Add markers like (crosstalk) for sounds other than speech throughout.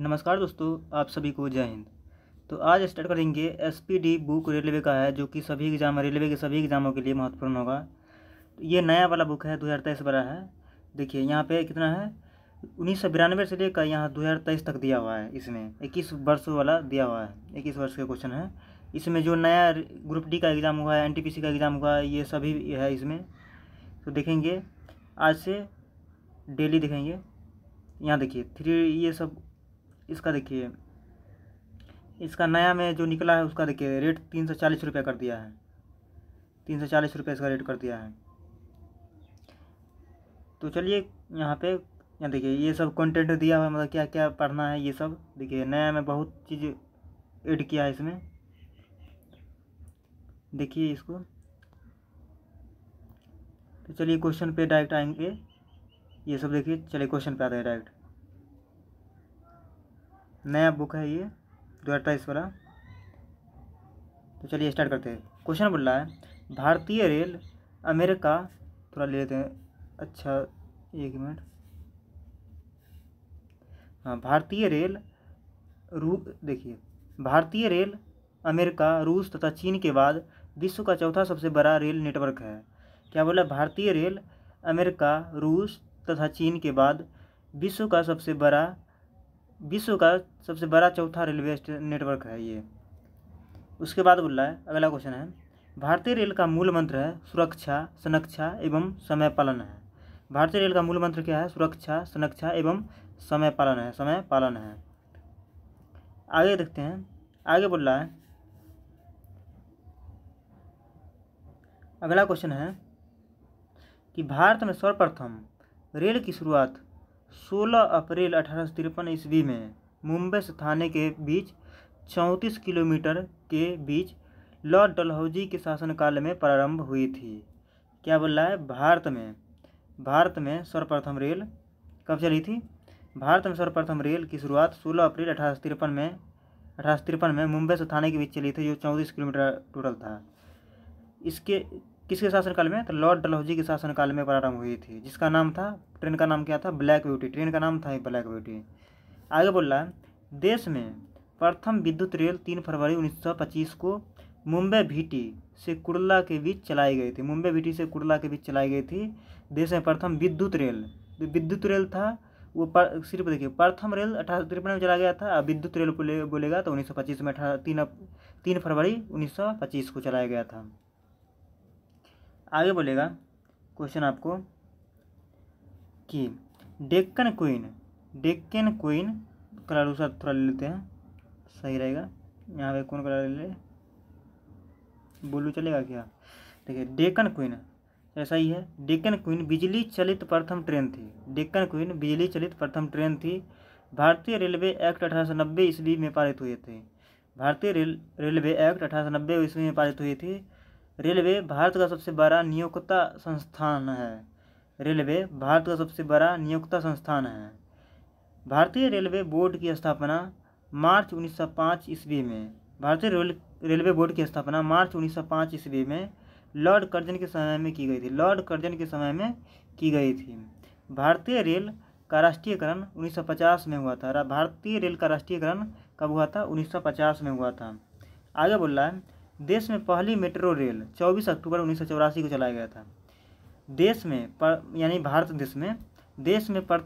नमस्कार दोस्तों आप सभी को जय हिंद तो आज स्टार्ट करेंगे S P D book railway का है जो कि सभी एग्ज़ाम रेलवे के सभी एग्ज़ामों के लिए महत्वपूर्ण होगा तो ये नया वाला बुक है दो हज़ार तेईस वाला है देखिए यहाँ पे कितना है उन्नीस सौ बिरानवे से लेकर यहाँ दो हज़ार तेईस तक दिया हुआ है इसमें इक्कीस वर्ष वाला दिया हुआ है इक्कीस वर्ष का क्वेश्चन है इसमें जो नया ग्रुप डी का एग्ज़ाम हुआ है एन टी पी सी का एग्ज़ाम हुआ है ये सभी है इसमें तो देखेंगे आज से डेली देखेंगे यहाँ देखिए थ्री ये सब इसका देखिए इसका नया में जो निकला है उसका देखिए रेट तीन सौ चालीस रुपये कर दिया है तीन सौ चालीस रुपये इसका रेट कर दिया है तो चलिए यहाँ पे यहाँ देखिए ये सब कंटेंट दिया हुआ है मतलब क्या क्या पढ़ना है ये सब देखिए नया में बहुत चीज़ ऐड किया है इसमें देखिए इसको तो चलिए क्वेश्चन पे डायरेक्ट आएंगे ये सब देखिए चलिए क्वेश्चन पे आते हैं डायरेक्ट नया बुक है ये दो तेईस वाला तो चलिए स्टार्ट करते हैं क्वेश्चन बोल रहा है भारतीय रेल अमेरिका थोड़ा ले लेते हैं अच्छा एक मिनट हाँ भारतीय रेल रू देखिए भारतीय रेल अमेरिका रूस तथा चीन के बाद विश्व का चौथा सबसे बड़ा रेल नेटवर्क है क्या बोला भारतीय रेल अमेरिका रूस तथा चीन के बाद विश्व का सबसे बड़ा विश्व का सबसे बड़ा चौथा रेलवे नेटवर्क है ये उसके बाद बोल रहा है अगला क्वेश्चन है भारतीय रेल का मूल मंत्र है सुरक्षा संरक्षा एवं समय पालन है भारतीय रेल का मूल मंत्र क्या है सुरक्षा संरक्षा एवं समय पालन है समय पालन है आगे देखते हैं आगे बोल रहा है अगला क्वेश्चन है कि भारत में सर्वप्रथम रेल की शुरुआत 16 अप्रैल अठारह ईस्वी में मुंबई से थाने के बीच चौंतीस किलोमीटर के बीच लॉर्ड डलहौजी के शासनकाल में प्रारंभ हुई थी क्या बोल रहा है भारत में भारत में सर्वप्रथम रेल कब चली थी भारत में सर्वप्रथम रेल की शुरुआत 16 अप्रैल अठारह में अठारह में मुंबई से थाने के बीच चली थी जो चौंतीस किलोमीटर टोटल था इसके किसके शासनकाल में तो लॉर्ड डलहौजी के शासनकाल में प्रारंभ हुई थी जिसका नाम था ट्रेन का नाम क्या था ब्लैक ब्यूटी ट्रेन का नाम था ब्लैक ब्यूटी आगे बोल रहा है देश में प्रथम विद्युत रेल तीन फरवरी उन्नीस को मुंबई भीटी से कुड़ला के बीच चलाई गई थी मुंबई भीटी से कुड़ला के बीच चलाई गई थी देश में प्रथम विद्युत रेल विद्युत रेल था वो पर सिर्फ देखिए प्रथम रेल अठारह तिरपन में चला गया था अब विद्युत रेल बोले बोलेगा तो 1925 में अठारह तीन तीन फरवरी 1925 को चलाया गया था आगे बोलेगा क्वेश्चन आपको कि Deccan Queen Deccan Queen colour उसका थोड़ा ले लेते हैं सही रहेगा यहाँ पे कौन कलर ले ले बोलू चलेगा क्या देखिए डेक्कन क्वीन ऐसा ही है डेक्कन क्वीन बिजली चलित प्रथम ट्रेन थी डेक्कन क्वीन बिजली चलित प्रथम ट्रेन थी भारतीय रेलवे एक्ट अठारह सौ नब्बे ईस्वी में पारित हुए थे भारतीय रेल रेलवे एक्ट अठारह सौ नब्बे ईस्वी में पारित हुई थी रेलवे भारत का सबसे बड़ा नियोक्ता संस्थान है रेलवे भारत का सबसे बड़ा नियोक्ता संस्थान है भारतीय रेलवे बोर्ड की स्थापना मार्च 1905 ईस्वी में भारतीय रेलवे बोर्ड की स्थापना मार्च 1905 ईस्वी में लॉर्ड कर्जन के समय में की गई थी लॉर्ड कर्जन के समय में की गई थी भारतीय रेल का राष्ट्रीयकरण 1950 में हुआ था भारतीय रेल का राष्ट्रीयकरण कब हुआ था 1950 में हुआ था आगे बोल रहा है देश में पहली मेट्रो रेल 24 अक्टूबर उन्नीस को चलाया गया था देश में यानी भारत देश में देश में पर,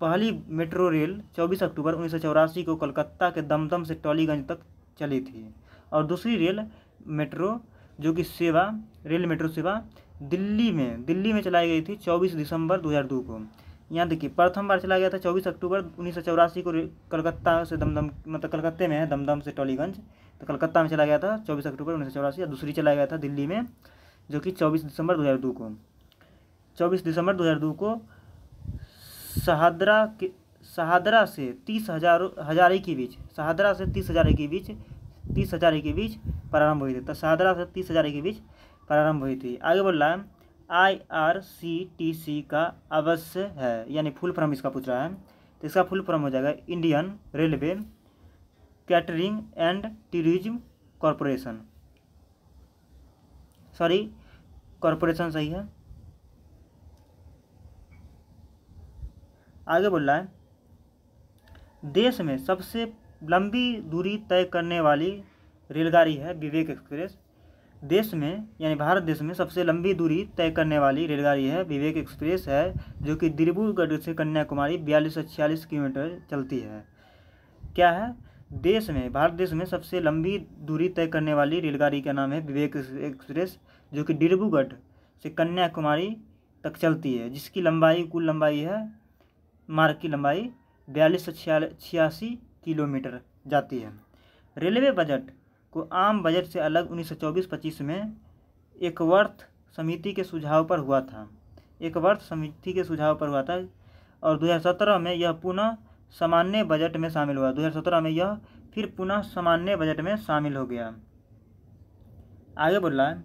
पहली मेट्रो रेल 24 अक्टूबर उन्नीस को कलकत्ता के दमदम से टॉलीगंज तक चली थी और दूसरी रेल मेट्रो जो कि सेवा रेल मेट्रो सेवा दिल्ली में दिल्ली में चलाई गई थी 24 दिसंबर 2002 को यहाँ देखिए प्रथम बार चलाया गया था 24 अक्टूबर उन्नीस को कलकत्ता से दमदम मतलब कलकत्ते में है दमदम से टॉलीगंज तो कलकत्ता में चला गया था चौबीस अक्टूबर उन्नीस सौ चौरासी और दूसरी चला गया था दिल्ली में जो कि चौबीस दिसंबर दो को चौबीस दिसंबर दो को सहादरा के सहादरा से तीस हजार हजारे के बीच सहादरा से तीस हजारे के बीच तीस हजारे के बीच प्रारंभ हुई थी तो शाहदरा से तीस हजारे के बीच प्रारंभ हुई थी आगे बोल रहा है I R C T C का अवश्य है यानी फुल फॉर्म इसका पूछ रहा है तो इसका फुल फॉर्म हो जाएगा Indian railway catering and tourism corporation sorry corporation सही है आगे बोल रहा है देश में सबसे लंबी दूरी तय करने वाली रेलगाड़ी है विवेक एक्सप्रेस देश में यानी भारत देश में सबसे लंबी दूरी तय करने वाली रेलगाड़ी है विवेक एक्सप्रेस है जो कि डिब्रूगढ़ से कन्याकुमारी बयालीस सौ छियालीस किलोमीटर चलती है क्या है देश में भारत देश में सबसे लंबी दूरी तय करने वाली रेलगाड़ी का नाम है विवेक एक्सप्रेस जो कि डिब्रूगढ़ से कन्याकुमारी तक चलती है जिसकी लंबाई कुल लंबाई है मार्ग की लंबाई बयालीस सौ छियासी किलोमीटर जाती है रेलवे बजट को आम बजट से अलग उन्नीस सौ चौबीस पच्चीस में एक वर्थ समिति के सुझाव पर हुआ था एक वर्थ समिति के सुझाव पर हुआ था और 2017 में यह पुनः सामान्य बजट में शामिल हुआ 2017 में यह फिर पुनः सामान्य बजट में शामिल हो गया आगे बोल रहा है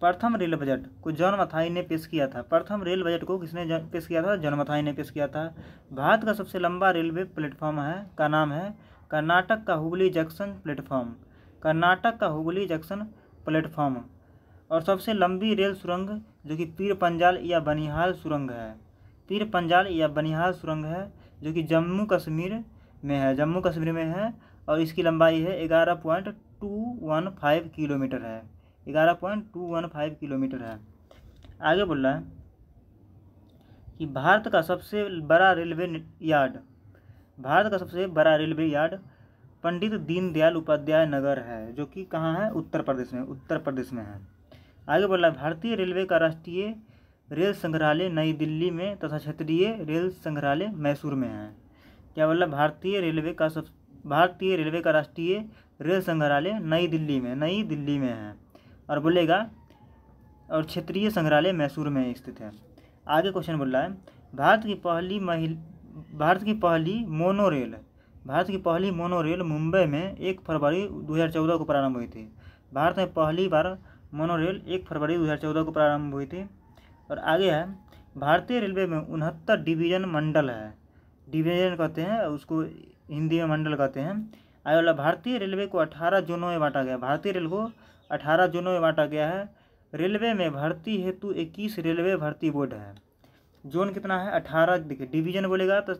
प्रथम रेल बजट को जॉन मथाई ने पेश किया था प्रथम रेल बजट को किसने पेश किया था जॉन मथाई ने पेश किया था भारत का सबसे लंबा रेलवे प्लेटफॉर्म है का नाम है कर्नाटक का हुगली जंक्शन प्लेटफॉर्म कर्नाटक का हुगली जंक्शन प्लेटफॉर्म और सबसे लंबी रेल सुरंग जो कि पीर पंजाल या बनिहाल सुरंग है पीर पंजाल या बनिहाल सुरंग है जो कि जम्मू कश्मीर में है जम्मू कश्मीर में है और इसकी लंबाई है ग्यारह point two one five kilometre है ग्यारह point two one five kilometre है आगे बोल रहा है कि भारत का सबसे बड़ा रेलवे यार्ड भारत का सबसे बड़ा रेलवे यार्ड पंडित दीनदयाल उपाध्याय नगर है जो कि कहाँ है उत्तर प्रदेश में उत्तर प्रदेश में है आगे बोल रहा है भारतीय रेलवे का राष्ट्रीय रेल संग्रहालय नई दिल्ली में तथा क्षेत्रीय रेल संग्रहालय मैसूर में है क्या बोला मतलब भारतीय रेलवे का सब भारतीय रेलवे का राष्ट्रीय रेल संग्रहालय नई दिल्ली में नई दिल्ली में है और बोलेगा और क्षेत्रीय संग्रहालय मैसूर में स्थित है आगे क्वेश्चन बोल रहा है भारत की पहली महिल भारत की पहली मोनो रेल भारत की पहली मोनो रेल मुंबई में एक फरवरी 2014 को प्रारंभ हुई थी भारत में पहली बार रेल एक फरवरी 2014 को प्रारंभ हुई थी और आगे है भारतीय रेलवे में उनहत्तर डिवीजन मंडल है डिवीजन कहते हैं उसको हिंदी में मंडल कहते हैं आगे वाला भारतीय रेलवे को अठारह जोनों में बांटा गया भारतीय रेल को अठारह जोनों में बांटा गया है रेलवे में भर्ती हेतु इक्कीस रेलवे भर्ती बोर्ड है जोन कितना है अठारह देखिए डिवीजन बोलेगा तो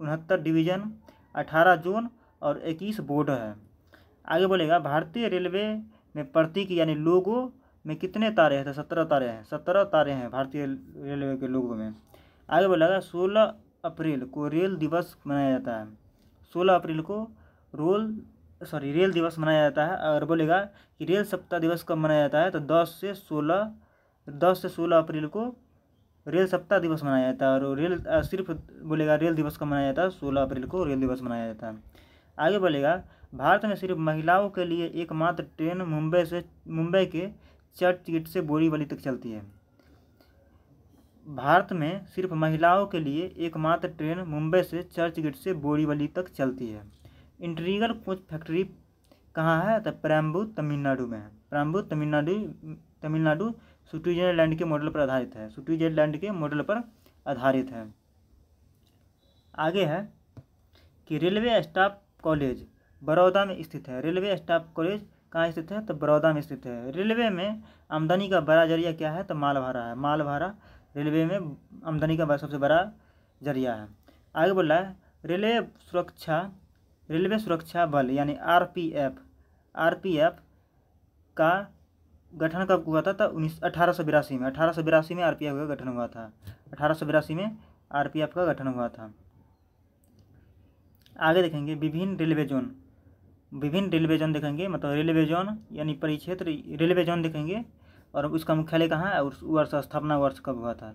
उनहत्तर डिवीजन अठारह जोन और इक्कीस बोर्ड है आगे बोलेगा भारतीय रेलवे में प्रतीक यानी लोगो में कितने तारे हैं तो सत्रह तारे हैं सत्रह तारे हैं भारतीय रेलवे के लोगों में आगे बोला सोलह अप्रैल को रेल दिवस मनाया जाता है सोलह अप्रैल को रोल सॉरी रेल दिवस मनाया जाता है अगर बोलेगा कि रेल सप्ताह दिवस कब मनाया जाता है तो दस से सोलह दस से सोलह अप्रैल को रेल सप्ताह दिवस मनाया जाता है और रेल सिर्फ बोलेगा रेल दिवस कब मनाया जाता है सोलह अप्रैल को रेल दिवस मनाया जाता है आगे बोलेगा भारत में सिर्फ महिलाओं के लिए एकमात्र ट्रेन मुंबई से मुंबई के चर्चगेट से बोरीवली तक चलती है भारत में सिर्फ महिलाओं के लिए एकमात्र ट्रेन मुंबई से चर्चगेट से बोरीवली तक चलती है इंटीरियर कोच फैक्ट्री कहाँ है तो पेरम्बू तमिलनाडु में है पेरम्बू तमिलनाडु तमिलनाडु स्विट्जरलैंड के मॉडल पर आधारित है स्विट्जरलैंड के मॉडल पर आधारित है आगे है कि रेलवे स्टाफ कॉलेज बड़ौदा में स्थित है रेलवे स्टाफ कॉलेज कहाँ स्थित है तो बड़ौदा में स्थित है रेलवे में आमदनी का बड़ा जरिया क्या है तो माल भाड़ा है माल भाड़ा रेलवे में आमदनी का सबसे बड़ा जरिया है आगे बोला है रेलवे सुरक्षा रेलवे सुरक्षा बल यानी आरपीएफ आरपीएफ का गठन कब हुआ था तो उन्नीस अठारह सौ बिरासी में अठारह सौ बिरासी में आरपीएफ का गठन हुआ था अठारह सौ बिरासी में आरपीएफ का गठन हुआ था आगे देखेंगे विभिन्न रेलवे जोन विभिन्न रेलवे जोन देखेंगे मतलब रेलवे जोन यानी परिक्षेत्र रेलवे जोन देखेंगे और उसका मुख्यालय कहाँ है और वर्ष स्थापना वर्ष कब हुआ था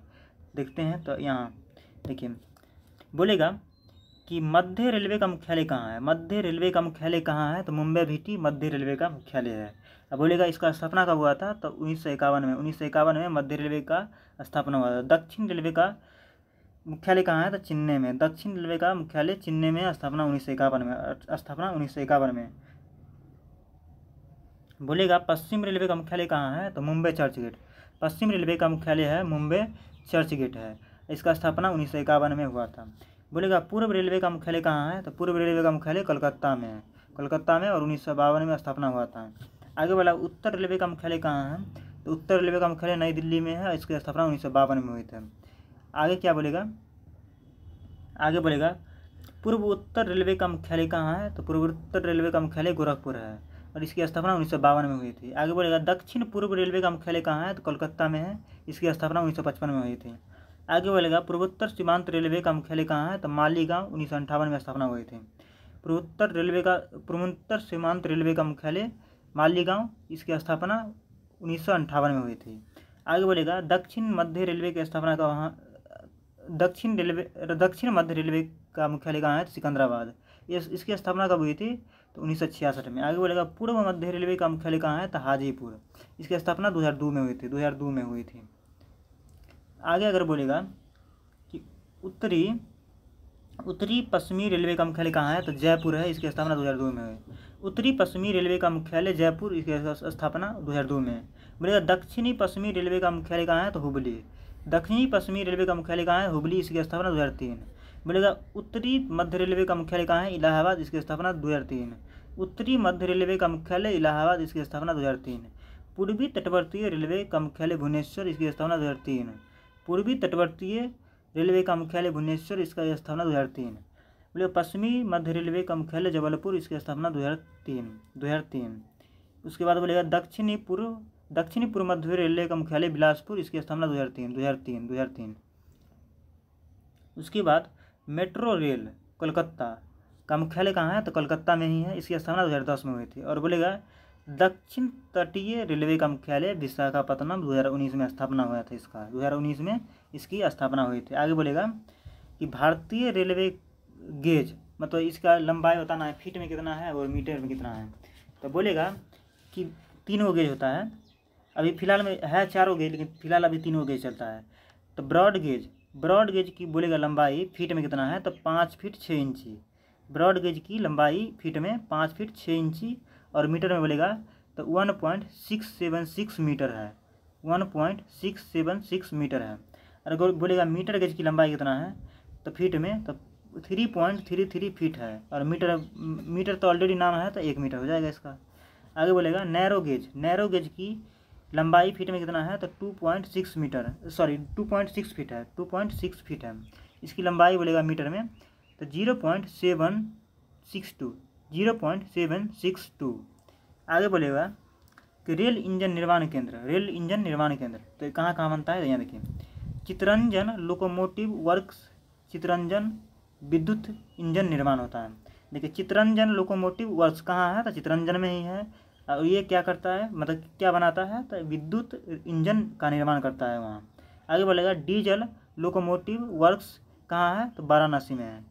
देखते हैं तो यहाँ देखिए बोलेगा कि मध्य रेलवे का मुख्यालय कहाँ है मध्य रेलवे का मुख्यालय कहाँ है तो मुंबई भिटी मध्य रेलवे का मुख्यालय है अब बोलेगा इसका स्थापना कब हुआ था तो उन्नीस सौ इक्यावन में उन्नीस सौ इक्यावन में मध्य रेलवे का स्थापना हुआ था दक्षिण रेलवे का मुख्यालय कहाँ है तो चेन्नई में दक्षिण रेलवे का मुख्यालय चेन्नई में स्थापना उन्नीस सौ इक्यावन में स्थापना उन्नीस सौ इक्यावन में बोलेगा पश्चिम रेलवे का मुख्यालय कहाँ है तो मुंबई चर्च गेट पश्चिम रेलवे का मुख्यालय है मुंबई चर्च गेट है इसका स्थापना उन्नीस सौ इक्यावन में हुआ था बोलेगा पूर्व रेलवे का मुख्यालय कहाँ है तो पूर्व रेलवे का मुख्यालय कलकत्ता में है कलकत्ता में और उन्नीस सौ बावन में स्थापना हुआ था आगे वाला उत्तर रेलवे का मुख्यालय कहाँ है तो उत्तर रेलवे का मुख्यालय नई दिल्ली में है इसकी स्थापना उन्नीस सौ बावन में हुई थी आगे क्या बोलेगा आगे बोलेगा पूर्व उत्तर रेलवे का मुख्यालय कहाँ है तो पूर्व उत्तर रेलवे का मुख्यालय गोरखपुर है और इसकी स्थापना उन्नीस में हुई थी आगे बोलेगा दक्षिण पूर्व रेलवे का मुख्यालय कहाँ है तो कोलकाता में है इसकी स्थापना उन्नीस में हुई थी आगे बोलेगा पूर्वोत्तर सीमांत रेलवे का मुख्यालय कहाँ है तो मालीगांव उन्नीस में स्थापना हुई थी पूर्वोत्तर रेलवे का पूर्वोत्तर सीमांत रेलवे का मुख्यालय मालीगांव इसकी स्थापना उन्नीस में हुई थी आगे बोलेगा दक्षिण मध्य रेलवे की स्थापना का वहाँ दक्षिण रेलवे दक्षिण मध्य रेलवे का मुख्यालय कहाँ है तो सिकंदराबाद इस इसकी स्थापना कब हुई थी तो उन्नीस में आगे बोलेगा पूर्व मध्य रेलवे का मुख्यालय कहाँ है तो हाजीपुर इसकी स्थापना 2002 में हुई थी 2002 में हुई थी आगे अगर बोलेगा कि उत्तरी उत्तरी पश्चिमी रेलवे का मुख्यालय कहाँ है तो जयपुर है इसकी स्थापना 2002 में हुई उत्तरी पश्चिमी रेलवे का मुख्यालय जयपुर इसकी स्थापना 2002 में बोलेगा दक्षिणी पश्चिमी रेलवे का मुख्यालय कहाँ है तो हुबली दक्षिणी पश्चिमी रेलवे का मुख्यालय कहाँ है हुबली इसकी स्थापना दो हज़ार तीन मिलेगा उत्तरी मध्य रेलवे का मुख्यालय कहाँ है इलाहाबाद इसकी स्थापना दो हज़ार तीन उत्तरी मध्य रेलवे का मुख्यालय इलाहाबाद इसकी स्थापना दो हज़ार तीन पूर्वी तटवर्तीय रेलवे का मुख्यालय भुवनेश्वर इसकी स्थापना दो हज़ार तीन पूर्वी तटवर्तीय रेलवे का मुख्यालय भुवनेश्वर इसका स्थापना दो हज़ार तीन बोले पश्चिमी मध्य रेलवे का मुख्यालय जबलपुर इसकी स्थापना दो हज़ार तीन दो हज़ार तीन उसके बाद बोलेगा दक्षिणी पूर्व दक्षिणी पूर्व मध्य रेलवे का मुख्यालय बिलासपुर इसकी स्थापना दो दो हज़ार हज़ार तीन तीन दो हजार तीन उसके बाद मेट्रो रेल कोलकाता का मुख्यालय कहाँ है तो कोलकाता में ही है इसकी स्थापना दो हज़ार दस में हुई थी और बोलेगा दक्षिण तटीय रेलवे का मुख्यालय विशाखापट्टनम उन्नीस में स्थापना हुआ था इसका दो हज़ार उन्नीस में इसकी स्थापना हुई थी आगे बोलेगा कि भारतीय रेलवे गेज मतलब इसका लंबाई बताना है फीट में कितना है और मीटर में कितना है तो बोलेगा कि तीन गो गेज होता है अभी फ़िलहाल में है चार हो गई लेकिन फ़िलहाल अभी तीन हो गई चलता है तो ब्रॉड गेज ब्रॉड गेज की बोलेगा लंबाई फीट में कितना है तो पाँच फीट छः इंची ब्रॉड गेज की लंबाई फीट में पाँच फीट छः इंची और मीटर में बोलेगा तो one point six seven six metre है one point six seven six metre है अगर बोलेगा मीटर गेज की लंबाई कितना है तो फीट में तो three point three three feet है और मीटर मीटर तो ऑलरेडी नाम है तो एक मीटर हो जाएगा इसका आगे बोलेगा नैरो गेज नैरो गेज की लंबाई फीट में कितना है तो two point six metre sorry two point six feet है टू पॉइंट सिक्स फीट है इसकी लंबाई बोलेगा मीटर में तो zero point seven six two zero point seven six two आगे बोलेगा कि रेल इंजन निर्माण केंद्र रेल इंजन निर्माण केंद्र तो कहाँ कहाँ बनता है तो यहाँ देखिए चित्रंजन लोकोमोटिव वर्क्स चित्रंजन विद्युत इंजन निर्माण होता है देखिए चित्रंजन लोकोमोटिव वर्क्स कहाँ है तो चित्रंजन में ही है ये क्या करता है मतलब क्या बनाता है तो विद्युत इंजन का निर्माण करता है वहाँ आगे बढ़ेगा डीजल लोकोमोटिव वर्क्स कहाँ है तो वाराणसी में है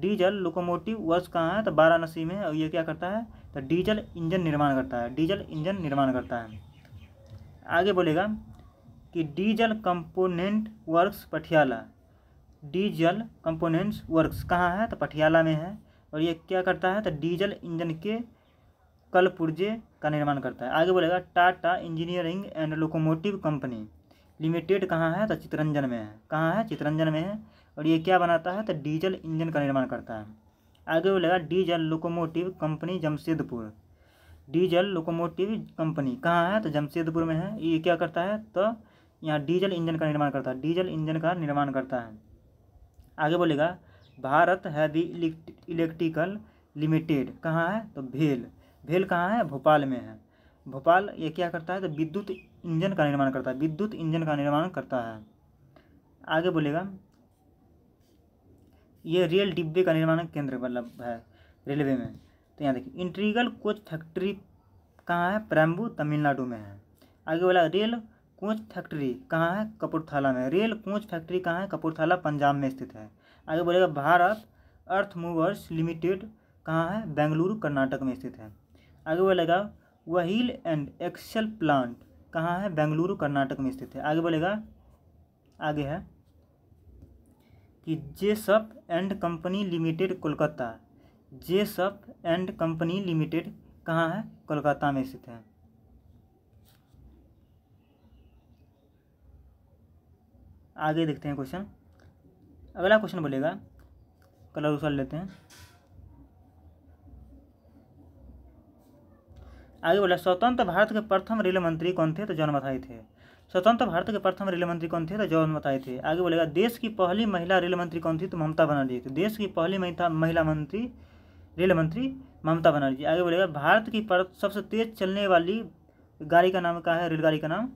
डीजल लोकोमोटिव वर्क्स कहाँ है तो वाराणसी में और ये क्या करता है तो डीजल इंजन निर्माण करता है डीजल इंजन निर्माण करता है आगे बोलेगा कि diesel component works Patiala diesel components works कहाँ है तो पटियाला में है और ये क्या करता है तो डीजल इंजन के कल पुर्जे का निर्माण करता है आगे बोलेगा Tata engineering and locomotive company limited कहाँ है तो चितरंजन में है कहाँ है चितरंजन में है और ये क्या बनाता है तो डीजल इंजन का निर्माण करता है आगे बोलेगा diesel locomotive company Jamshedpur diesel locomotive company कहाँ है तो जमशेदपुर में है ये क्या करता है तो यहाँ डीजल इंजन का निर्माण करता है डीजल इंजन का निर्माण करता है आगे बोलेगा भारत हैवी इलेक्ट्रिकल लिमिटेड कहाँ है तो भेल भेल कहाँ है भोपाल में है भोपाल ये क्या करता है तो विद्युत इंजन का निर्माण करता है विद्युत इंजन का निर्माण करता है आगे बोलेगा ये रेल डिब्बे का निर्माण केंद्र मतलब है रेलवे में तो यहाँ देखिए इंट्रीगल कोच फैक्ट्री कहाँ है प्रैम्बू तमिलनाडु में है आगे बोला रेल कोच फैक्ट्री कहाँ है कपूरथला में रेल कोच फैक्ट्री कहाँ है कपूरथला पंजाब में स्थित है आगे बोलेगा भारत अर्थ मूवर्स लिमिटेड कहाँ है बेंगलुरु कर्नाटक में स्थित है आगे बोलेगा वहील एंड एक्सेल प्लांट कहाँ है बेंगलुरु कर्नाटक में स्थित है आगे बोलेगा आगे है कि Jessop and company limited Kolkata Jessop and company limited कहाँ है कोलकाता में स्थित है आगे देखते हैं क्वेश्चन अगला क्वेश्चन बोलेगा कलर उछल लेते हैं आगे बोला स्वतंत्र भारत के प्रथम रेल मंत्री कौन थे तो जॉन मथाई थे स्वतंत्र भारत के प्रथम रेल मंत्री कौन थे तो जॉन मथाई थे आगे बोलेगा देश की पहली महिला रेल मंत्री कौन थी तो ममता बनर्जी तो देश की पहली महिला मंत्री रेल मंत्री ममता बनर्जी आगे बोलेगा भारत की सबसे तेज चलने वाली गाड़ी का नाम क्या है रेलगाड़ी का नाम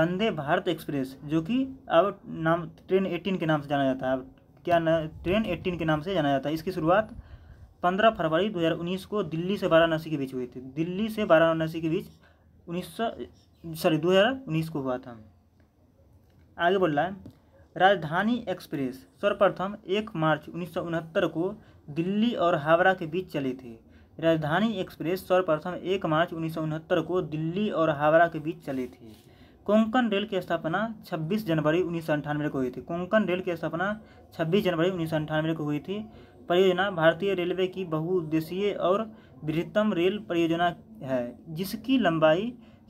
वंदे भारत एक्सप्रेस जो कि अब नाम ट्रेन एटीन के नाम से जाना जाता है अब क्या ट्रेन एट्टीन के नाम से जाना जाता है इसकी शुरुआत पंद्रह फरवरी 2019 को दिल्ली से वाराणसी के बीच हुई थी दिल्ली से वाराणसी के बीच उन्नीस सॉरी उन्नीस को हुआ था आगे बोल रहा है राजधानी एक्सप्रेस सर्वप्रथम एक मार्च उन्नीस को दिल्ली और हावड़ा के बीच चली थी राजधानी एक्सप्रेस सर्वप्रथम एक मार्च उन्नीस को दिल्ली और हावड़ा के बीच चली थी कोंकण रेल की स्थापना 26 जनवरी उन्नीस को हुई थी कोंकण रेल की स्थापना 26 जनवरी उन्नीस को हुई थी परियोजना भारतीय रेलवे की बहुउद्देशीय और बृहत्तम रेल परियोजना है जिसकी लंबाई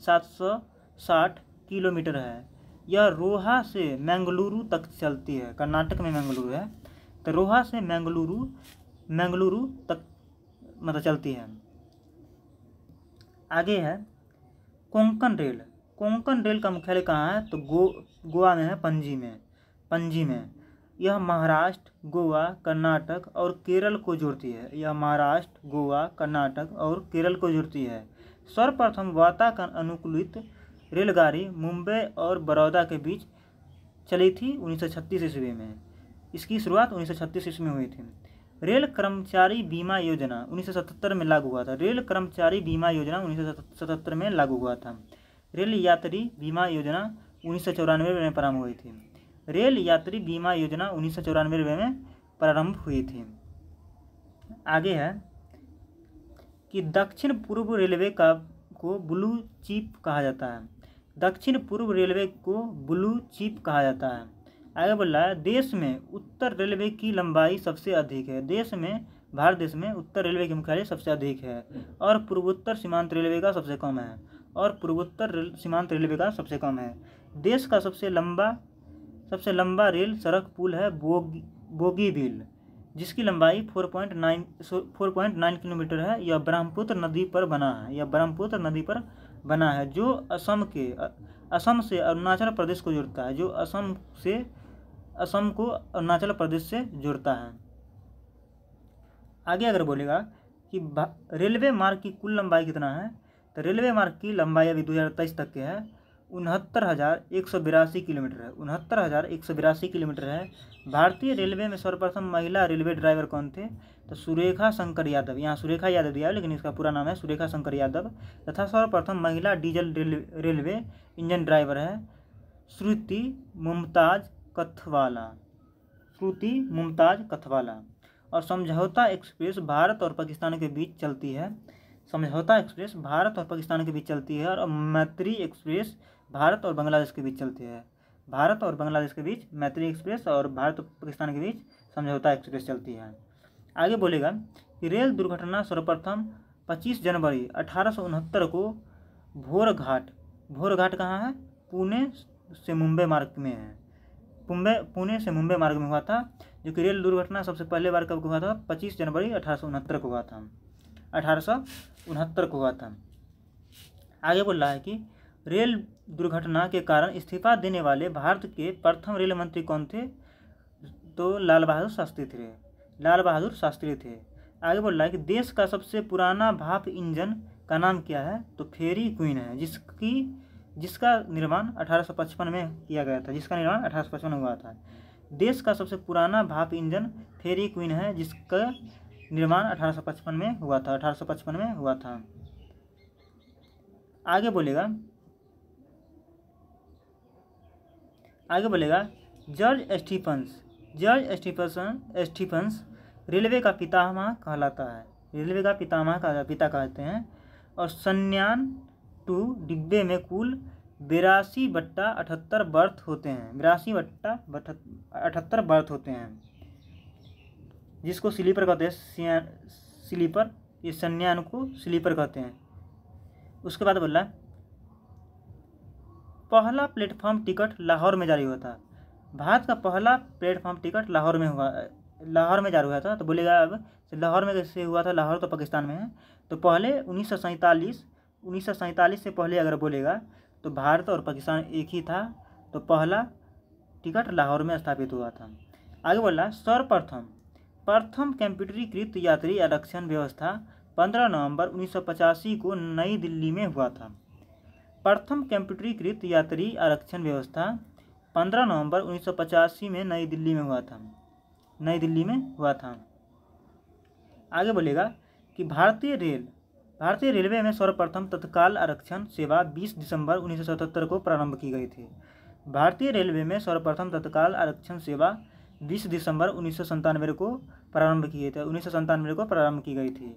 760 किलोमीटर है यह रोहा से मैंगलुरु तक चलती है कर्नाटक में मैंगलुरु है तो रोहा से मैंगलुरु मैंगलुरु तक मतलब चलती है आगे है कोंकण रेल कोंकण रेल का मुख्यालय कहाँ है तो गो गोवा में है पणजी में पणजी में यह महाराष्ट्र गोवा कर्नाटक और केरल को जोड़ती है यह महाराष्ट्र गोवा कर्नाटक और केरल को जोड़ती है सर्वप्रथम का अनुकूलित रेलगाड़ी मुंबई और बड़ौदा के बीच चली थी 1936 ईस्वी में इसकी शुरुआत 1936 ईस्वी में हुई थी रेल कर्मचारी बीमा योजना 1977 में लागू हुआ था रेल कर्मचारी बीमा योजना 1977 में लागू हुआ था रेल यात्री बीमा योजना उन्नीस में प्रारंभ हुई थी रेल यात्री बीमा योजना उन्नीस सौ चौरानवे में प्रारंभ हुई थी आगे है कि दक्षिण पूर्व रेलवे का को ब्लू चिप कहा जाता है दक्षिण पूर्व रेलवे को ब्लू चिप कहा जाता है आगे बोला है देश में उत्तर रेलवे की लंबाई सबसे अधिक है देश में भारत देश में उत्तर रेलवे की मुख्यालय सबसे अधिक है और पूर्वोत्तर सीमांत रेलवे का सबसे कम है और पूर्वोत्तर सीमांत रेलवे का सबसे कम है देश का सबसे लंबा सबसे लंबा रेल सड़क पुल है बोगी बिल जिसकी लंबाई 4.9 4.9 किलोमीटर है यह ब्रह्मपुत्र नदी पर बना है यह ब्रह्मपुत्र नदी पर बना है जो असम के असम से अरुणाचल प्रदेश को जोड़ता है जो असम से असम को अरुणाचल प्रदेश से जोड़ता है आगे अगर बोलेगा कि रेलवे मार्ग की कुल लंबाई कितना है तो रेलवे मार्ग की लंबाई अभी 2023 तक के है उनहत्तर हज़ार एक सौ बिरासी किलोमीटर है उनहत्तर हज़ार एक सौ बिरासी किलोमीटर है भारतीय रेलवे में सर्वप्रथम महिला रेलवे ड्राइवर कौन थे तो सुरेखा शंकर यादव यहाँ सुरेखा यादव दिया है लेकिन इसका पूरा नाम है सुरेखा शंकर यादव तथा सर्वप्रथम महिला डीजल रेलवे इंजन ड्राइवर है श्रुति मुमताज कथवाला श्रुति मुमताज कथवाला और समझौता एक्सप्रेस भारत और पाकिस्तान के बीच चलती है समझौता एक्सप्रेस भारत और पाकिस्तान के बीच चलती है और मैत्री एक्सप्रेस भारत और बांग्लादेश के बीच चलती है भारत और बांग्लादेश के बीच मैत्री एक्सप्रेस और भारत और पाकिस्तान के बीच समझौता एक्सप्रेस चलती है आगे बोलेगा कि रेल दुर्घटना सर्वप्रथम 25 जनवरी अठारह को भोरघाट भोरघाट कहाँ है पुणे से मुंबई मार्ग में है मुंबई पुणे से मुंबई मार्ग में हुआ था जो कि रेल दुर्घटना सबसे पहले बार कब हुआ था 25 जनवरी अठारह को हुआ था अठारह को हुआ था आगे बोल रहा है कि रेल दुर्घटना के कारण इस्तीफा देने वाले भारत के प्रथम रेल मंत्री कौन थे तो लाल बहादुर शास्त्री थे लाल बहादुर शास्त्री थे आगे बोल रहा है कि देश का सबसे पुराना भाप इंजन का नाम क्या है तो फेरी क्वीन है जिसकी जिसका निर्माण 1855 में किया गया था जिसका निर्माण 1855 में हुआ था देश का सबसे पुराना भाप इंजन फेरी क्वीन है जिसका निर्माण 1855 में हुआ था 1855 में हुआ था आगे बोलेगा आगे बोलेगा George Stephens George Stephen Stephens railway का पितामह कहलाता है रेलवे का पितामह का पिता कहते हैं और सन्यान टू डिब्बे में कुल बिरासी बट्टा अठहत्तर बर्थ होते हैं बिरासी बट्टा अठहत्तर बर्थ होते हैं जिसको स्लीपर कहते हैं स्लीपर ये सन्यान को स्लीपर कहते हैं उसके बाद बोला पहला प्लेटफॉर्म टिकट लाहौर में जारी हुआ था भारत का पहला प्लेटफॉर्म टिकट लाहौर में हुआ लाहौर में जारी हुआ था तो बोलेगा अब लाहौर में कैसे हुआ था लाहौर तो पाकिस्तान में है तो पहले उन्नीस सौ सैंतालीस उन्नीस सौ सैंतालीस से पहले अगर बोलेगा तो भारत और पाकिस्तान एक ही था तो पहला टिकट लाहौर में स्थापित हुआ था आगे बोला सर्वप्रथम प्रथम कंप्यूटरीकृत यात्री आरक्षण व्यवस्था 15 नवंबर 1985 को नई दिल्ली में हुआ था प्रथम कंप्यूटरीकृत यात्री आरक्षण व्यवस्था 15 नवंबर 1985 में नई दिल्ली में हुआ था नई दिल्ली में हुआ था आगे बोलेगा कि भारतीय रेल भारतीय रेलवे में सर्वप्रथम तत्काल आरक्षण सेवा 20 दिसंबर 1977 को प्रारंभ की गई थी भारतीय रेलवे में सर्वप्रथम तत्काल आरक्षण सेवा 20 दिसंबर उन्नीस को प्रारंभ की गई थी उन्नीस को प्रारंभ की गई थी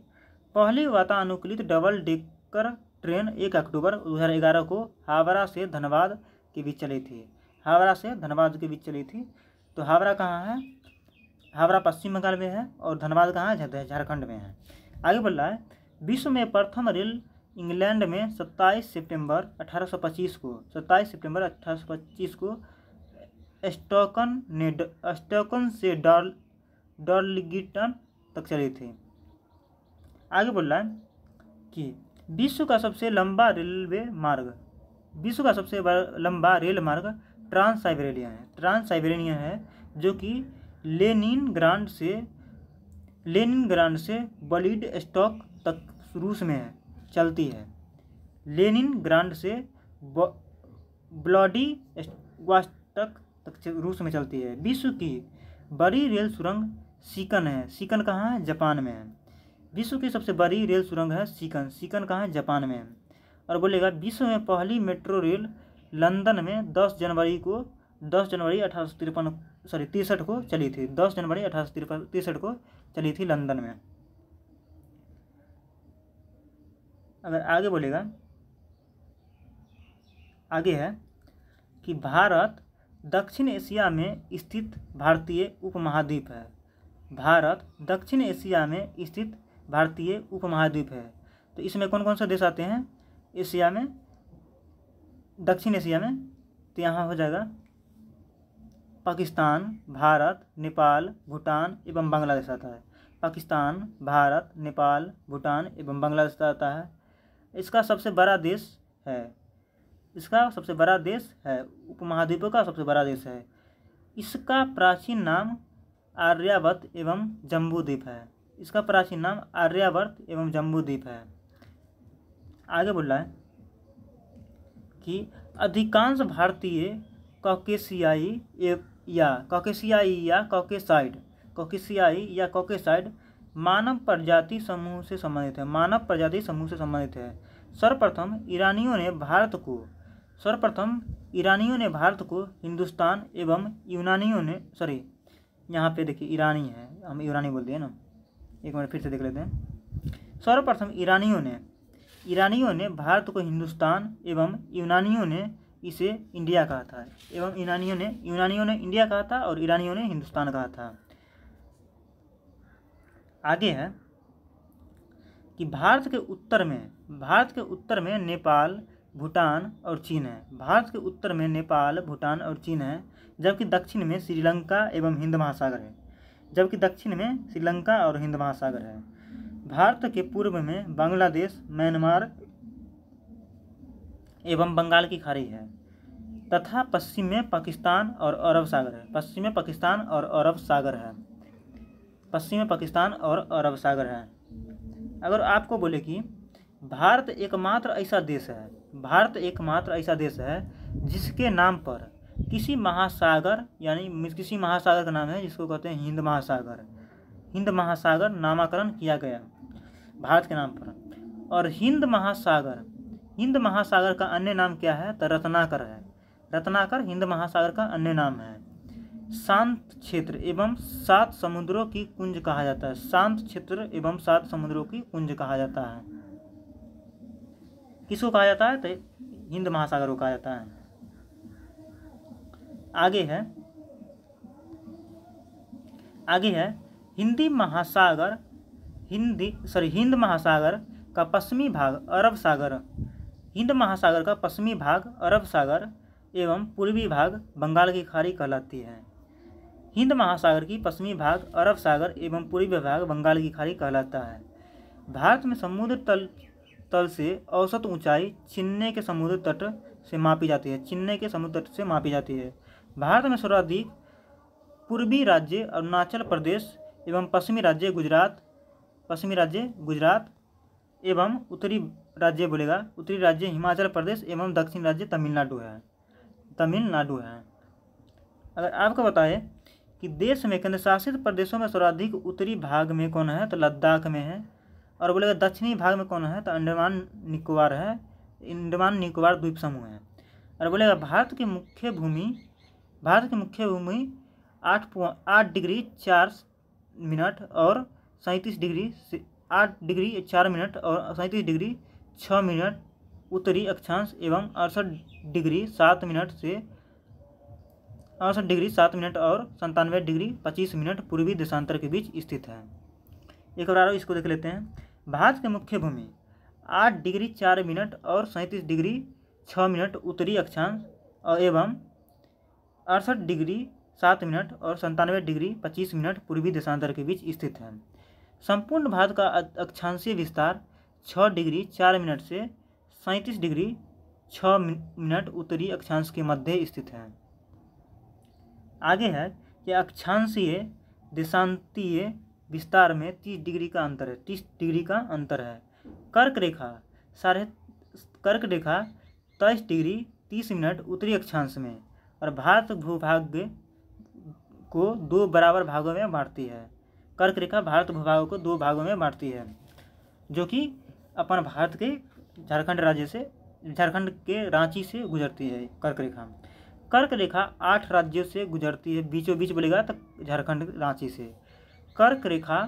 पहली वातानुकूलित डबल डेकर ट्रेन एक अक्टूबर दो हज़ार ग्यारह को हावड़ा से धनबाद के बीच चली थी हावड़ा से धनबाद के बीच चली थी तो हावड़ा कहाँ है हावड़ा पश्चिम बंगाल में है और धनबाद कहाँ है झारखंड में है आगे बोल रहा है विश्व में प्रथम रेल इंग्लैंड में 27 सितंबर 1825 को 27 सितंबर 1825 को स्टोकन ने स्टोकन से डॉल डॉलिगिटन तक चली थी आगे बोल रहा है कि विश्व का सबसे लंबा रेलवे मार्ग विश्व का सबसे लंबा रेल मार्ग ट्रांस साइबेरिया है ट्रांस साइबेरिया है जो कि लेनिन ग्रांड से लेनिन ग्रांड से बलिड स्टॉक तक रूस में है चलती है लेनिन ग्रांड से ब्लॉडी वास्तक तक रूस में चलती है विश्व की बड़ी रेल सुरंग सिकन है सिकन कहाँ है जापान में है विश्व की सबसे बड़ी रेल सुरंग है सीकन सीकन कहाँ है जापान में और बोलेगा विश्व में पहली मेट्रो रेल लंदन में 10 जनवरी को 10 जनवरी अठारह सॉरी तिरसठ को चली थी 10 जनवरी अठारह तिरसठ को चली थी लंदन में अगर आगे बोलेगा आगे है कि भारत दक्षिण एशिया में स्थित भारतीय उपमहाद्वीप है भारत दक्षिण एशिया में स्थित भारतीय उपमहाद्वीप है तो इसमें कौन कौन से देश आते हैं एशिया में दक्षिण एशिया में तो यहाँ हो जाएगा पाकिस्तान भारत नेपाल भूटान एवं बांग्लादेश आता है पाकिस्तान भारत नेपाल भूटान एवं बांग्लादेश आता है इसका सबसे बड़ा देश है इसका सबसे बड़ा देश है उपमहाद्वीप का सबसे बड़ा देश है इसका प्राचीन नाम आर्यावत एवं जम्बूद्वीप है इसका प्राचीन नाम आर्यावर्त एवं जम्बूद्वीप है आगे बोल रहा है कि अधिकांश भारतीय कॉकेशियाई या कॉकेशियाई या कॉकेसाइड कॉकेशियाई या कॉकेसाइड मानव प्रजाति समूह से संबंधित है मानव प्रजाति समूह से संबंधित है सर्वप्रथम ईरानियों ने भारत को सर्वप्रथम ईरानियों ने भारत को हिंदुस्तान एवं यूनानियों ने सॉरी यहाँ पे देखिए ईरानी है हम ईरानी बोल दिए ना एक बार फिर से देख लेते हैं सर्वप्रथम ईरानियों ने ईरानियों ने भारत को हिंदुस्तान एवं यूनानियों ने इसे इंडिया कहा था एवं यूनानियों ने यूनानियों ने इंडिया कहा था और ईरानियों ने हिंदुस्तान कहा था आगे है कि भारत के उत्तर में भारत के उत्तर में नेपाल भूटान और चीन है भारत के उत्तर में नेपाल भूटान और चीन है जबकि दक्षिण में श्रीलंका एवं हिंद महासागर है जबकि दक्षिण में श्रीलंका और हिंद महासागर है भारत के पूर्व में बांग्लादेश म्यांमार एवं बंगाल की खाड़ी है तथा पश्चिम में पाकिस्तान और अरब सागर है पश्चिम में पाकिस्तान और अरब सागर है पश्चिम में पाकिस्तान और अरब सागर है अगर आपको बोले कि भारत एकमात्र ऐसा देश है भारत एकमात्र ऐसा देश है जिसके नाम पर किसी महासागर यानी किसी महासागर का नाम है जिसको कहते हैं हिंद महासागर हिंद महासागर नामाकरण किया गया भारत के नाम पर और हिंद महासागर हिंद महासागर का अन्य नाम क्या है तो रत्नाकर है रत्नाकर हिंद महासागर का अन्य नाम है शांत क्षेत्र एवं सात समुद्रों की कुंज कहा जाता है शांत क्षेत्र एवं सात समुद्रों की कुंज कहा जाता है किसको कहा जाता है तो हिंद महासागर को कहा जाता है आगे है आगे है हिंदी महासागर हिंदी सॉरी हिंद महासागर का पश्चिमी भाग अरब सागर हिंद महासागर का पश्चिमी भाग अरब सागर एवं पूर्वी भाग बंगाल की खाड़ी कहलाती है हिंद महासागर की पश्चिमी भाग अरब सागर एवं पूर्वी भाग बंगाल की खाड़ी कहलाता है भारत में समुद्र तल तल से औसत ऊंचाई चिन्ने के समुद्र तट से मापी जाती है चिन्ने के समुद्र तट से मापी जाती है भारत में सर्वाधिक पूर्वी राज्य अरुणाचल प्रदेश एवं पश्चिमी राज्य गुजरात पश्चिमी राज्य गुजरात एवं उत्तरी राज्य बोलेगा उत्तरी राज्य हिमाचल प्रदेश एवं दक्षिण राज्य तमिलनाडु है तमिलनाडु है अगर आपको बताएं कि देश में केंद्र शासित प्रदेशों में सर्वाधिक उत्तरी भाग में कौन है तो लद्दाख में है और बोलेगा दक्षिणी भाग में कौन है तो अंडमान निकोबार है अंडमान निकोबार द्वीप समूह है और बोलेगा भारत की मुख्य भूमि भारत की मुख्य भूमि आठ आठ डिग्री चार मिनट और सैंतीस डिग्री से आठ डिग्री चार मिनट और सैंतीस डिग्री छः मिनट उत्तरी अक्षांश एवं अड़सठ डिग्री सात मिनट से अड़सठ डिग्री सात मिनट और संतानवे डिग्री पच्चीस मिनट पूर्वी देशांतर के बीच स्थित है एक और इसको देख लेते हैं भारत की मुख्य भूमि आठ डिग्री चार मिनट और सैंतीस डिग्री छः मिनट उत्तरी अक्षांश एवं अड़सठ डिग्री सात मिनट और संतानवे डिग्री पच्चीस मिनट पूर्वी देशांतर के बीच स्थित है संपूर्ण भारत का अक्षांशीय विस्तार छः डिग्री चार मिनट से सैंतीस डिग्री छः मिनट उत्तरी अक्षांश के मध्य स्थित है आगे है कि अक्षांशीय देशांतीय विस्तार में तीस डिग्री का अंतर है तीस डिग्री का अंतर है कर्क रेखा साढ़े कर्क रेखा तेईस डिग्री तीस मिनट उत्तरी अक्षांश में और भारत भूभाग को दो बराबर भागों में बांटती है कर्क रेखा भारत भूभाग को दो भागों में बांटती है जो कि अपन भारत के झारखंड राज्य से झारखंड के रांची से गुजरती है कर्क रेखा कर्क रेखा आठ राज्यों से गुजरती है बीचों बीच बोलेगा तो झारखंड रांची से कर्क रेखा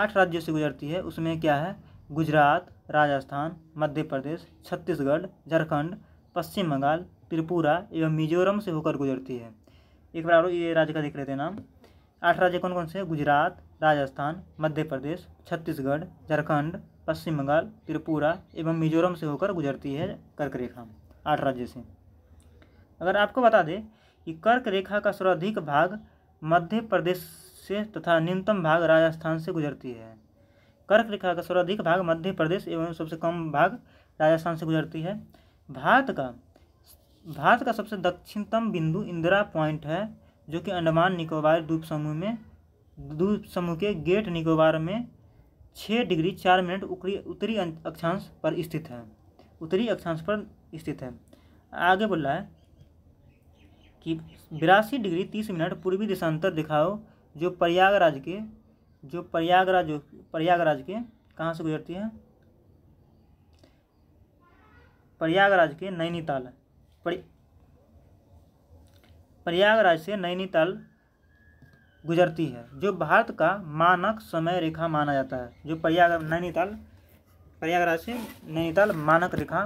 आठ राज्यों से गुजरती है उसमें क्या है गुजरात राजस्थान मध्य प्रदेश छत्तीसगढ़ झारखंड पश्चिम बंगाल त्रिपुरा एवं मिजोरम से होकर गुजरती है एक बार और ये राज्य का देख लेते हैं नाम आठ राज्य कौन कौन से गुजरात राजस्थान मध्य प्रदेश छत्तीसगढ़ झारखंड पश्चिम बंगाल त्रिपुरा एवं मिजोरम से होकर गुजरती है कर्क रेखा आठ राज्य से अगर आपको बता दें कि कर्क रेखा का सर्वाधिक भाग मध्य प्रदेश से तथा न्यूनतम भाग राजस्थान से गुजरती है कर्क रेखा का सर्वाधिक भाग मध्य प्रदेश एवं सबसे कम भाग राजस्थान से गुजरती है भारत का भारत का सबसे दक्षिणतम बिंदु इंदिरा पॉइंट है जो कि अंडमान निकोबार द्वीप समूह में द्वीप समूह के गेट निकोबार में छः डिग्री चार मिनट उत्तरी उत्तरी अं, अक्षांश पर स्थित है उत्तरी अक्षांश पर स्थित है आगे बोल रहा है कि बिरासी डिग्री तीस मिनट पूर्वी देशांतर दिखाओ जो प्रयागराज के जो प्रयागराज प्रयागराज के कहाँ से गुजरती है प्रयागराज के नैनीताल प्रयागराज से नैनीताल गुजरती है जो भारत का मानक समय रेखा माना जाता है जो प्रयाग नैनीताल प्रयागराज से नैनीताल मानक रेखा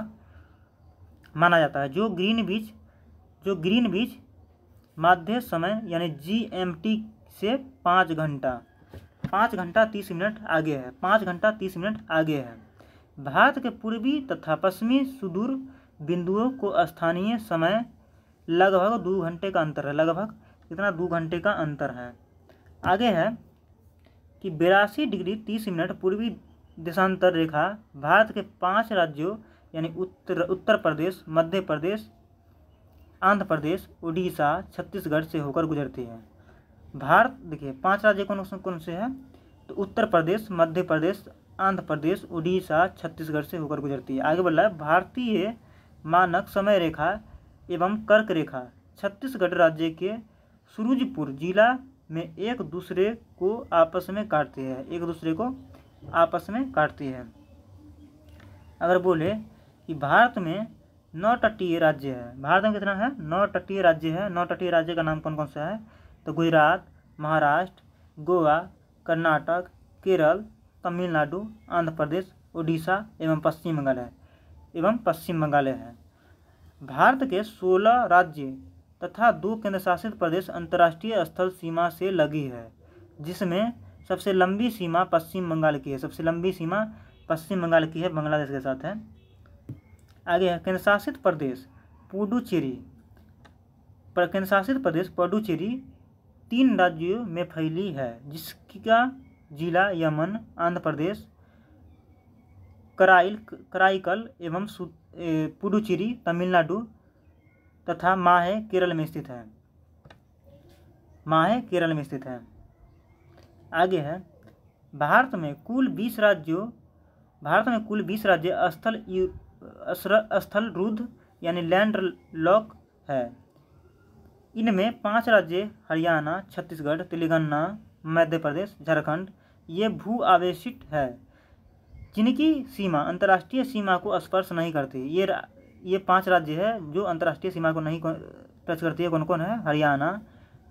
माना जाता है जो ग्रीन बीच जो ग्रीन बीच माध्य समय यानी जी से पाँच घंटा पाँच घंटा तीस मिनट आगे है पाँच घंटा तीस मिनट आगे है भारत के पूर्वी तथा पश्चिमी सुदूर बिंदुओं को स्थानीय समय लगभग दो घंटे का अंतर है लगभग कितना दो घंटे का अंतर है आगे है कि बिरासी डिग्री तीस मिनट पूर्वी देशांतर रेखा भारत के पांच राज्यों यानी उत्तर उत्तर प्रदेश मध्य प्रदेश आंध्र प्रदेश उड़ीसा छत्तीसगढ़ से होकर गुजरती है भारत देखिए पांच राज्य कौन कौन से हैं तो उत्तर प्रदेश मध्य प्रदेश आंध्र प्रदेश उड़ीसा छत्तीसगढ़ से होकर गुजरती है आगे बढ़ रहा है भारतीय मानक समय रेखा एवं कर्क रेखा छत्तीसगढ़ राज्य के सूरजपुर जिला में एक दूसरे को आपस में काटती है एक दूसरे को आपस में काटती है अगर बोले कि भारत में नौ तटीय राज्य है भारत में कितना है नौ तटीय राज्य है नौ तटीय राज्य का नाम कौन कौन सा है तो गुजरात महाराष्ट्र गोवा कर्नाटक केरल तमिलनाडु आंध्र प्रदेश उड़ीसा एवं पश्चिम बंगाल है एवं पश्चिम बंगाल है भारत के सोलह राज्य तथा दो केंद्रशासित प्रदेश अंतर्राष्ट्रीय स्थल सीमा से लगी है जिसमें सबसे लंबी सीमा पश्चिम बंगाल की है सबसे लंबी सीमा पश्चिम बंगाल की है बांग्लादेश के साथ है आगे है केंद्रशासित प्रदेश पुडुचेरी पर केंद्रशासित प्रदेश पुडुचेरी तीन राज्यों में फैली है जिसका जिला यमन आंध्र प्रदेश कराइल कराइकल एवं पुडुचेरी तमिलनाडु तथा माहे केरल में स्थित है माहे केरल में स्थित है आगे है भारत में कुल बीस राज्यों भारत में कुल बीस राज्य स्थल स्थल रुद्ध यानी लैंड लॉक है इनमें पांच राज्य हरियाणा छत्तीसगढ़ तेलंगाना मध्य प्रदेश झारखंड ये भू आवेशित है जिनकी सीमा अंतर्राष्ट्रीय सीमा को स्पर्श नहीं करती ये ये पांच राज्य है जो अंतर्राष्ट्रीय सीमा को नहीं टच करती है कौन कौन है हरियाणा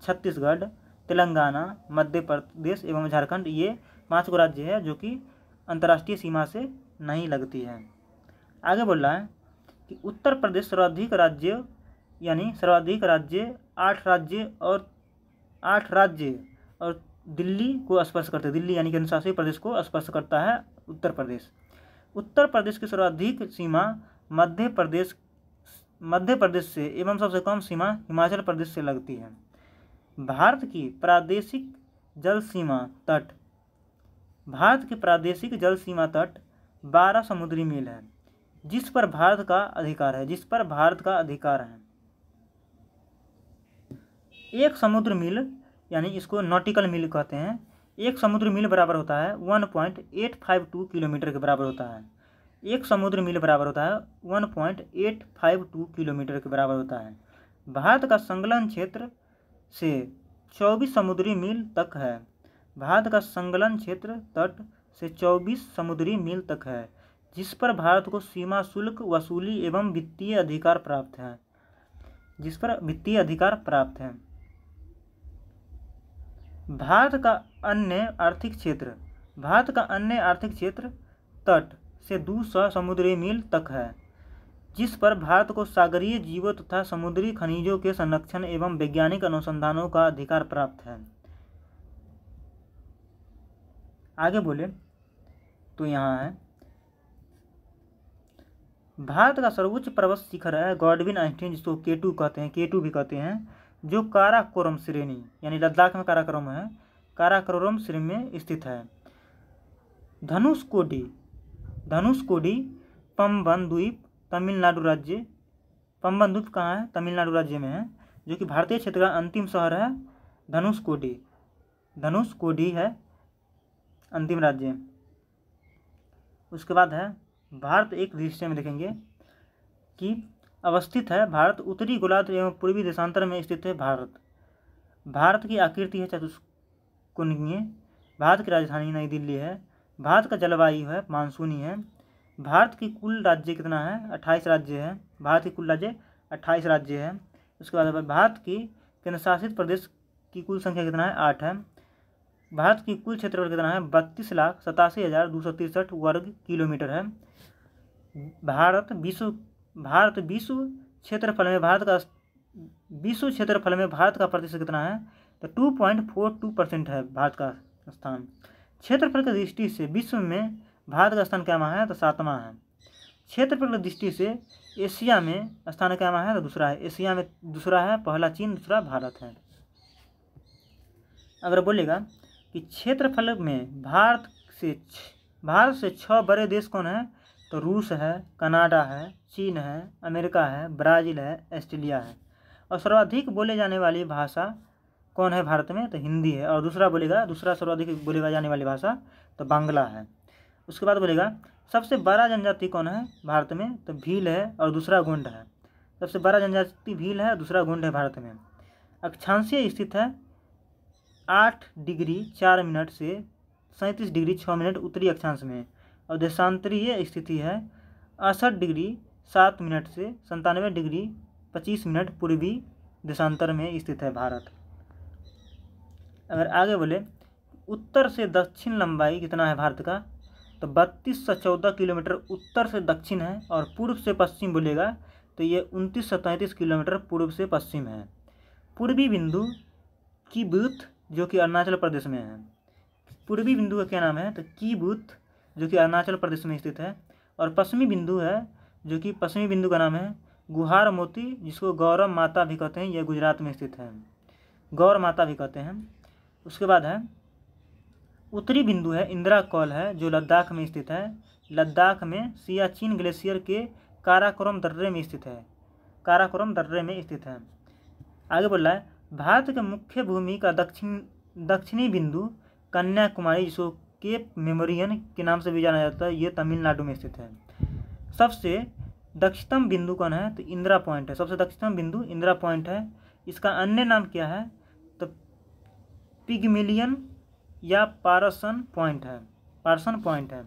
छत्तीसगढ़ तेलंगाना मध्य प्रदेश एवं झारखंड ये पाँच गो राज्य है जो कि अंतर्राष्ट्रीय सीमा से नहीं लगती है आगे बोल रहा है कि उत्तर प्रदेश सर्वाधिक राज्य यानी सर्वाधिक राज्य आठ राज्य और आठ राज्य और दिल्ली को स्पर्श करते दिल्ली यानी कि अनुशासित प्रदेश को स्पर्श करता है उत्तर प्रदेश उत्तर प्रदेश की सर्वाधिक सीमा मध्य प्रदेश मध्य प्रदेश से एवं सबसे कम सीमा हिमाचल प्रदेश से लगती है भारत की प्रादेशिक जल सीमा तट भारत की प्रादेशिक जल सीमा तट बारह समुद्री मील है जिस पर भारत का अधिकार है जिस पर भारत का अधिकार है एक समुद्र मील यानी इसको नॉटिकल मील कहते हैं एक समुद्र मील बराबर होता है one point eight five two kilometre के बराबर होता है एक समुद्र मील बराबर होता है one point eight five two kilometre के बराबर होता है भारत का संगलन क्षेत्र से चौबीस समुद्री मील तक है भारत का संगलन क्षेत्र तट से चौबीस समुद्री मील तक है जिस पर भारत को सीमा शुल्क वसूली एवं वित्तीय अधिकार प्राप्त है जिस पर वित्तीय अधिकार प्राप्त है भारत का अन्य आर्थिक क्षेत्र भारत का अन्य आर्थिक क्षेत्र तट से दो समुद्री मील तक है जिस पर भारत को सागरीय जीवों तथा समुद्री खनिजों के संरक्षण एवं वैज्ञानिक अनुसंधानों का अधिकार प्राप्त है आगे बोले तो यहाँ है भारत का सर्वोच्च पर्वत शिखर है गॉडविन आइंस्टीन जिसको केटू कहते हैं केटू भी कहते हैं जो काराकोरम श्रेणी यानी लद्दाख में काराकोरम है काराकोरम श्रेणी में स्थित है धनुष कोडी धनुष कोडी पम्बन द्वीप तमिलनाडु राज्य पम्बन द्वीप कहाँ है तमिलनाडु राज्य में है जो कि भारतीय क्षेत्र का अंतिम शहर है धनुष कोडी धनुष कोडी है अंतिम राज्य उसके बाद है भारत एक दृश्य में देखेंगे कि अवस्थित है भारत उत्तरी गोलार्ध एवं पूर्वी देशांतर में स्थित है भारत भारत की आकृति है चतुष्कोणीय भारत की राजधानी नई दिल्ली है भारत का जलवायु है मानसूनी है भारत की कुल राज्य कितना है अट्ठाईस राज्य है भारत की कुल राज्य अट्ठाईस राज्य है उसके बाद भारत की केंद्रशासित प्रदेश की कुल संख्या कितना है आठ है भारत की कुल क्षेत्रफल कितना है बत्तीस लाख सतासी हज़ार दो सौ तिरसठ वर्ग किलोमीटर है भारत विश्व भारत विश्व क्षेत्रफल में भारत का विश्व क्षेत्रफल में भारत का प्रतिशत कितना है तो two point four two percent है भारत का स्थान क्षेत्रफल की दृष्टि से विश्व में भारत का स्थान क्या है तो सातवां है क्षेत्रफल की दृष्टि से एशिया में स्थान क्या है तो दूसरा है एशिया में दूसरा है पहला चीन दूसरा भारत है अगर बोलेगा कि क्षेत्रफल में भारत से भारत से छः बड़े देश कौन है तो रूस है कनाडा है चीन है अमेरिका है ब्राज़ील है ऑस्ट्रेलिया है और सर्वाधिक बोले जाने वाली भाषा कौन है भारत में तो हिंदी है और दूसरा बोलेगा दूसरा सर्वाधिक बोले जाने वाली भाषा तो बांग्ला है उसके बाद बोलेगा सबसे बड़ा जनजाति कौन है भारत में तो भील है और दूसरा गुंड है सबसे बड़ा जनजाति भील है दूसरा गुंड है भारत में अक्षांशीय स्थित है आठ डिग्री चार मिनट से सैंतीस डिग्री छः मिनट उत्तरी अक्षांश में और देशांतरीय स्थिति है अड़सठ डिग्री सात मिनट से संतानवे डिग्री पच्चीस मिनट पूर्वी देशांतर में स्थित है भारत अगर आगे बोले उत्तर से दक्षिण लंबाई कितना है भारत का तो बत्तीस सौ चौदह किलोमीटर उत्तर से दक्षिण है और पूर्व से पश्चिम बोलेगा तो ये उनतीस सौ तैंतीस किलोमीटर पूर्व से पश्चिम है पूर्वी बिंदु की बूथ जो कि अरुणाचल प्रदेश में है पूर्वी बिंदु का क्या नाम है तो की बूथ जो कि अरुणाचल प्रदेश में स्थित है और पश्चिमी बिंदु है जो कि पश्चिमी बिंदु का नाम है गुहार मोती जिसको गौरव माता भी कहते हैं यह गुजरात में स्थित है गौर माता भी कहते हैं उसके बाद है उत्तरी बिंदु है इंदिरा कॉल है जो लद्दाख में स्थित है लद्दाख में सियाचिन ग्लेशियर के काराकोरम दर्रे में स्थित है काराकोरम दर्रे में स्थित है आगे बोल रहा है भारत के मुख्य भूमि का दक्षिण दक्षिणी बिंदु कन्याकुमारी जिसको केप मेमोरियन के नाम से भी जाना जाता है ये तमिलनाडु में स्थित है सबसे दक्षतम बिंदु कौन है तो इंदिरा पॉइंट है सबसे दक्षतम बिंदु इंदिरा पॉइंट है इसका अन्य नाम क्या है तो पिगमिलियन या पारसन पॉइंट है पारसन पॉइंट है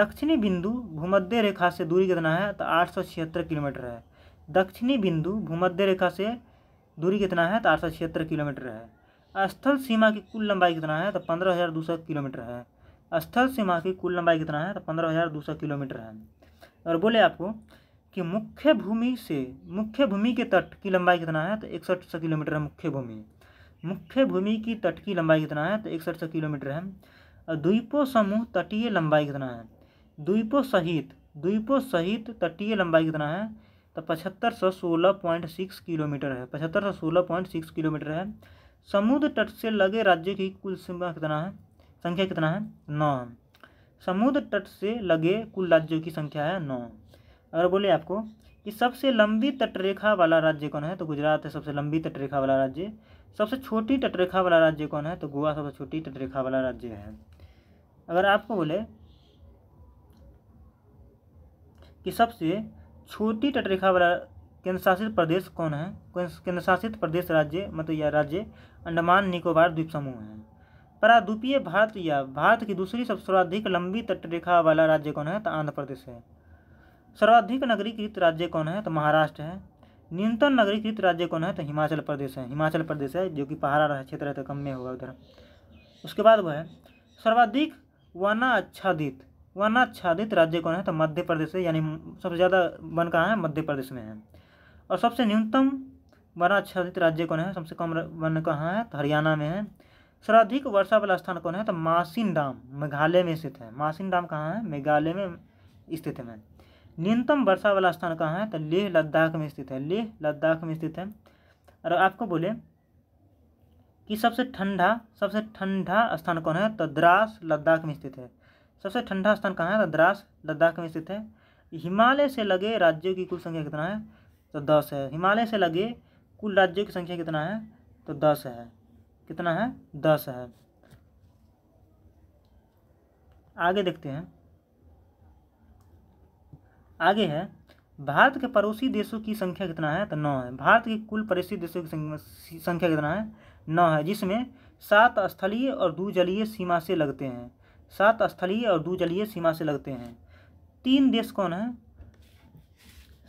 दक्षिणी बिंदु भूमध्य रेखा से दूरी कितना है तो आठ सौ छिहत्तर किलोमीटर है दक्षिणी बिंदु भूमध्य रेखा से दूरी कितना है तो आठ सौ छिहत्तर किलोमीटर है स्थल सीमा की कुल लंबाई कितना है तो पंद्रह हज़ार दो सौ किलोमीटर है स्थल सीमा की कुल लंबाई कितना है तो पंद्रह हज़ार दो सौ किलोमीटर है और बोले आपको कि मुख्य भूमि से मुख्य भूमि के तट की लंबाई कितना है तो इकसठ सौ किलोमीटर है मुख्य भूमि मुख्य भूमि की तट की लंबाई कितना है तो इकसठ सौ किलोमीटर है और द्वीपों समूह तटीय लंबाई कितना है द्वीपों सहित द्वीपों सहित तटीय लंबाई कितना है तो पचहत्तर सौ सोलह पॉइंट सिक्स किलोमीटर है पचहत्तर सौ सोलह पॉइंट सिक्स किलोमीटर है समुद्र तट से लगे राज्य की कुल सीमा कितना है संख्या कितना है नौ समुद्र तट से लगे कुल राज्यों की संख्या है नौ अगर बोले आपको कि सबसे लंबी तटरेखा वाला राज्य कौन है तो गुजरात है सबसे लंबी तटरेखा वाला राज्य सबसे छोटी तटरेखा वाला राज्य कौन है तो गोवा सबसे छोटी तटरेखा वाला राज्य है अगर आपको बोले कि सबसे छोटी तटरेखा वाला केंद्रशासित प्रदेश कौन है केंद्रशासित प्रदेश राज्य मतलब यह राज्य अंडमान निकोबार द्वीप समूह है पराद्वीपीय भारत या भारत की दूसरी सबसे सर्वाधिक लंबी तटरेखा वाला राज्य कौन है तो आंध्र प्रदेश है सर्वाधिक नगरीकृत राज्य कौन है तो महाराष्ट्र है न्यूनतम नगरीकृत राज्य कौन है तो हिमाचल प्रदेश है हिमाचल प्रदेश है जो कि पहाड़ा क्षेत्र है तो कम में होगा उधर उसके बाद वह है सर्वाधिक वनाच्छादित अच्छादित वनाच्छादित राज्य कौन है तो मध्य प्रदेश है यानी सबसे ज़्यादा वन कहाँ है मध्य प्रदेश में है और सबसे न्यूनतम वर्ण अच्छादित राज्य कौन है सबसे कम वर्ण कहाँ है तो हरियाणा में है सर्वाधिक वर्षा वाला स्थान कौन है तो मासिन डाम मेघालय में स्थित है मासिन डाम कहाँ है मेघालय में स्थित है न्यूनतम वर्षा वाला स्थान कहाँ है तो लेह लद्दाख में स्थित है लेह लद्दाख में स्थित है और आपको बोले कि सबसे ठंडा सबसे ठंडा स्थान कौन है तो द्रास लद्दाख में स्थित है सबसे ठंडा स्थान कहाँ है तो द्रास लद्दाख में स्थित है हिमालय से लगे राज्यों की कुल संख्या कितना है तो दस है हिमालय से लगे कुल राज्यों की संख्या कितना है तो दस है कितना है दस है आगे देखते हैं आगे है भारत के पड़ोसी देशों की संख्या कितना है तो नौ है भारत के कुल पड़ोसी देशों की संख्या कितना है नौ है जिसमें सात स्थलीय और दो जलीय सीमा से लगते हैं सात स्थलीय और दो जलीय सीमा से लगते हैं तीन देश कौन है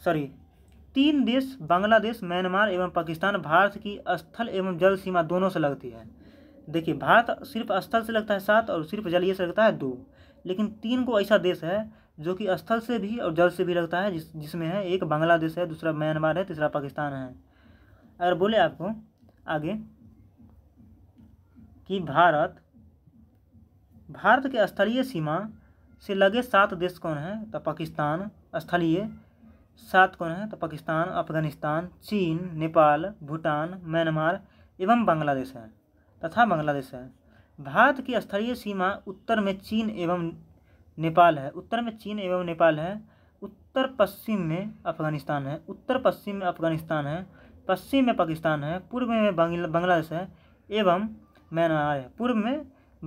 सॉरी तीन देश बांग्लादेश म्यांमार एवं पाकिस्तान भारत की स्थल एवं जल सीमा दोनों से लगती है देखिए भारत सिर्फ स्थल से लगता है सात और सिर्फ जलीय से लगता है दो लेकिन तीन को ऐसा देश है जो कि स्थल से भी और जल से भी लगता है जिस जिसमें है एक बांग्लादेश है दूसरा म्यांमार है तीसरा पाकिस्तान है अगर बोले आपको आगे कि भारत भारत के स्थलीय सीमा से लगे सात देश कौन हैं तो पाकिस्तान स्थलीय सात कौन है तो पाकिस्तान अफगानिस्तान चीन नेपाल भूटान म्यांमार एवं बांग्लादेश है तथा बांग्लादेश है भारत की स्थलीय सीमा उत्तर में चीन एवं नेपाल है उत्तर में चीन एवं नेपाल है उत्तर पश्चिम में अफगानिस्तान है उत्तर पश्चिम में अफगानिस्तान है पश्चिम में पाकिस्तान है पूर्व में बांग्लादेश है एवं म्यांमार है पूर्व में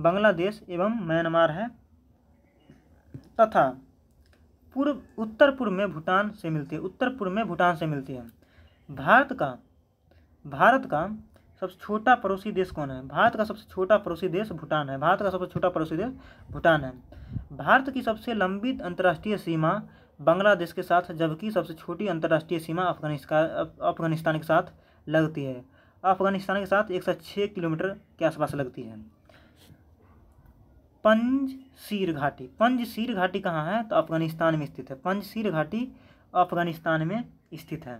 बांग्लादेश एवं म्यांमार है तथा पूर्व उत्तर पूर्व में भूटान से मिलती है उत्तर पूर्व में भूटान से मिलती है भारत का भारत का सबसे छोटा पड़ोसी देश कौन है भारत का सबसे छोटा पड़ोसी देश भूटान है भारत का सबसे छोटा पड़ोसी देश भूटान है भारत की सबसे लंबी अंतर्राष्ट्रीय सीमा बांग्लादेश के साथ जबकि सबसे छोटी अंतर्राष्ट्रीय सीमा अफगानिस्तान अफगानिस्तान के साथ लगती है अफगानिस्तान के साथ एक सौ छः किलोमीटर के आसपास लगती है पंज सीर घाटी पंज सीर घाटी कहाँ है तो अफगानिस्तान में स्थित है पंज सीर घाटी अफगानिस्तान में स्थित है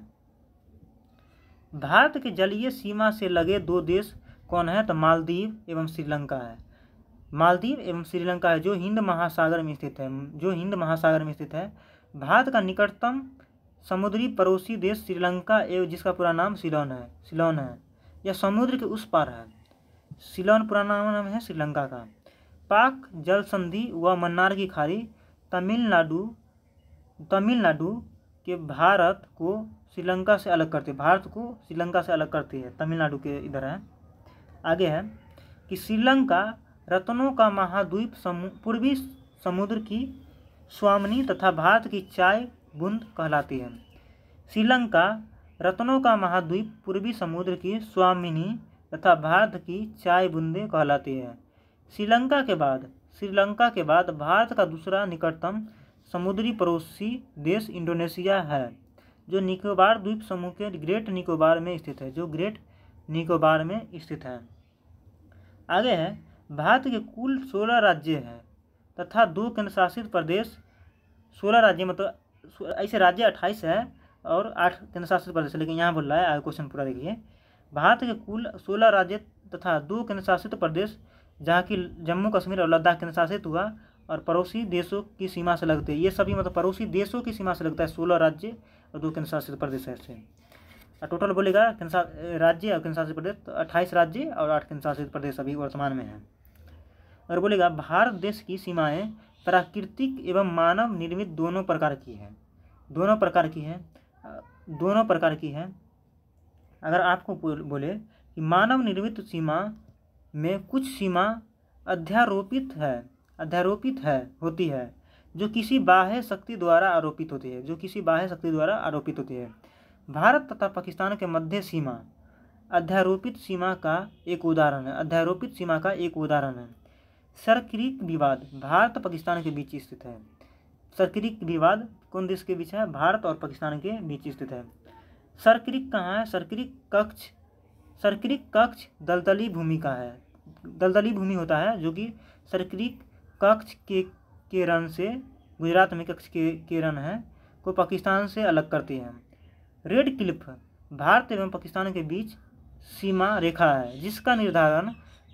भारत के जलीय सीमा से लगे दो देश कौन है तो मालदीव एवं श्रीलंका है मालदीव एवं श्रीलंका है जो हिंद महासागर में स्थित है जो हिंद महासागर में स्थित है भारत का निकटतम समुद्री पड़ोसी देश श्रीलंका एवं जिसका पूरा नाम सिलोन है सिलोन है यह समुद्र के उस पार है सिलोन पुराना नाम है श्रीलंका का पाक जल संधि व मन्नार की खाड़ी तमिलनाडु तमिलनाडु के भारत को श्रीलंका से अलग करती है भारत को श्रीलंका से अलग करती है तमिलनाडु के इधर है आगे है कि श्रीलंका रत्नों का महाद्वीप समु, पूर्वी समुद्र की स्वामनी तथा भारत की चाय बूंद कहलाती है श्रीलंका रत्नों का महाद्वीप पूर्वी समुद्र की स्वामिनी तथा भारत की चाय बूंदे कहलाती है श्रीलंका के बाद श्रीलंका के बाद भारत का दूसरा निकटतम समुद्री पड़ोसी देश इंडोनेशिया है जो निकोबार द्वीप समूह के ग्रेट निकोबार में स्थित है जो ग्रेट निकोबार में स्थित है आगे है भारत के कुल सोलह राज्य हैं तथा दो केंद्र शासित प्रदेश सोलह राज्य मतलब ऐसे राज्य अट्ठाईस है और आठ केंद्र शासित प्रदेश लेकिन यहाँ बोल रहा है आगे क्वेश्चन पूरा देखिए भारत के कुल सोलह राज्य तथा दो केंद्र शासित प्रदेश जहाँ की जम्मू कश्मीर और लद्दाख केंद्र शासित हुआ और पड़ोसी देशों की सीमा से लगते ये सभी मतलब पड़ोसी देशों की सीमा से लगता है सोलह राज्य और दो केंद्र शासित प्रदेश ऐसे टोटल बोलेगा केंद्र राज्य और केंद्र शासित प्रदेश तो अट्ठाईस राज्य और आठ केंद्र शासित प्रदेश अभी वर्तमान में हैं और बोलेगा भारत देश की सीमाएँ प्राकृतिक एवं मानव निर्मित दोनों प्रकार की हैं दोनों प्रकार की हैं दोनों प्रकार की हैं अगर आपको बोले कि मानव निर्मित सीमा में कुछ सीमा अध्यारोपित है अध्यारोपित है होती है जो किसी बाह्य शक्ति द्वारा आरोपित होती है जो किसी बाह्य शक्ति द्वारा आरोपित होती है भारत तथा पाकिस्तान के मध्य सीमा अध्यारोपित सीमा का एक उदाहरण है अध्यारोपित सीमा का एक उदाहरण है सरक्रिक विवाद भारत पाकिस्तान के बीच स्थित है सरक्रिक विवाद कौन देश के बीच है भारत और पाकिस्तान के बीच स्थित है सरक्रिक कहाँ है सरक्रिक कक्ष सरक्रिक कक्ष दलदली भूमि का है दलदली भूमि होता है जो कि सरकरी कक्ष के के रन से गुजरात में कक्ष के के रन है को पाकिस्तान से अलग करती है रेड क्लिफ भारत एवं पाकिस्तान के बीच सीमा रेखा है जिसका निर्धारण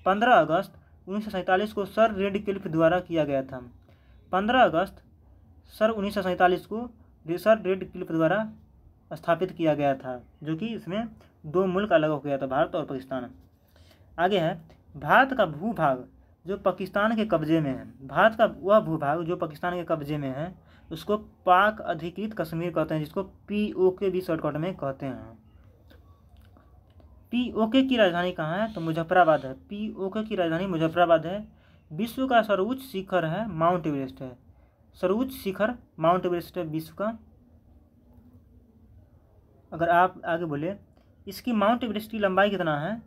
15 अगस्त उन्नीस को सर रेड क्लिफ द्वारा किया गया था 15 अगस्त सर उन्नीस को सर रेड क्लिफ द्वारा स्थापित किया गया था जो कि इसमें दो मुल्क अलग हो गया था भारत और पाकिस्तान आगे है भारत का भूभाग जो पाकिस्तान के कब्जे में है भारत का वह भूभाग जो पाकिस्तान के कब्जे में है उसको पाक अधिकृत कश्मीर कहते हैं जिसको पी ओ के भी शॉर्टकट में कहते हैं पी ओ के की राजधानी कहाँ है तो मुजफ्फराबाद है पी ओ के की राजधानी मुजफ्फराबाद है विश्व का सर्वोच्च शिखर है माउंट एवरेस्ट है सर्वोच्च शिखर माउंट एवरेस्ट है विश्व का अगर आप आगे बोले इसकी माउंट एवरेस्ट की लंबाई कितना है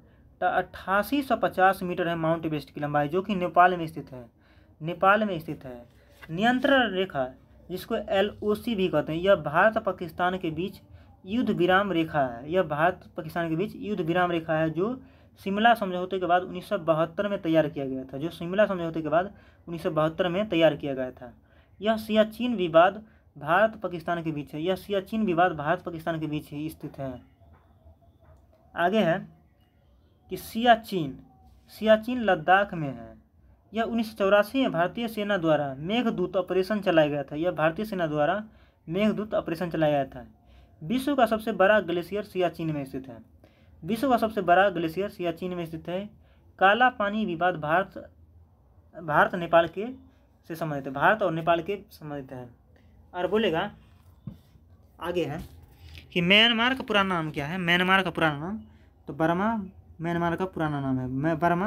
अट्ठासी सौ पचास मीटर है माउंट एवरेस्ट की लंबाई जो कि नेपाल में स्थित है नेपाल में स्थित है नियंत्रण रेखा जिसको एल भी कहते हैं यह भारत पाकिस्तान के बीच युद्ध विराम रेखा है यह भारत पाकिस्तान के बीच युद्ध विराम रेखा है जो शिमला समझौते के बाद उन्नीस में तैयार किया गया था जो शिमला समझौते के बाद उन्नीस में तैयार किया गया था यह सियाचिन विवाद भारत पाकिस्तान के बीच है यह सियाचिन विवाद भारत पाकिस्तान के बीच ही स्थित है आगे है कि सियाचिन सियाचिन लद्दाख में है यह उन्नीस में भारतीय सेना द्वारा मेघदूत ऑपरेशन चलाया गया था यह भारतीय सेना द्वारा मेघदूत ऑपरेशन चलाया गया था विश्व का सबसे बड़ा ग्लेशियर सियाचिन में स्थित है विश्व का सबसे बड़ा ग्लेशियर सियाचिन में स्थित है काला पानी विवाद भारत भारत नेपाल के से संबंधित है भारत और नेपाल के संबंधित है और बोलेगा आगे है कि म्यांमार का पुराना नाम क्या है म्यांमार का पुराना नाम तो बर्मा म्यांमार का पुराना नाम है मैं बर्मा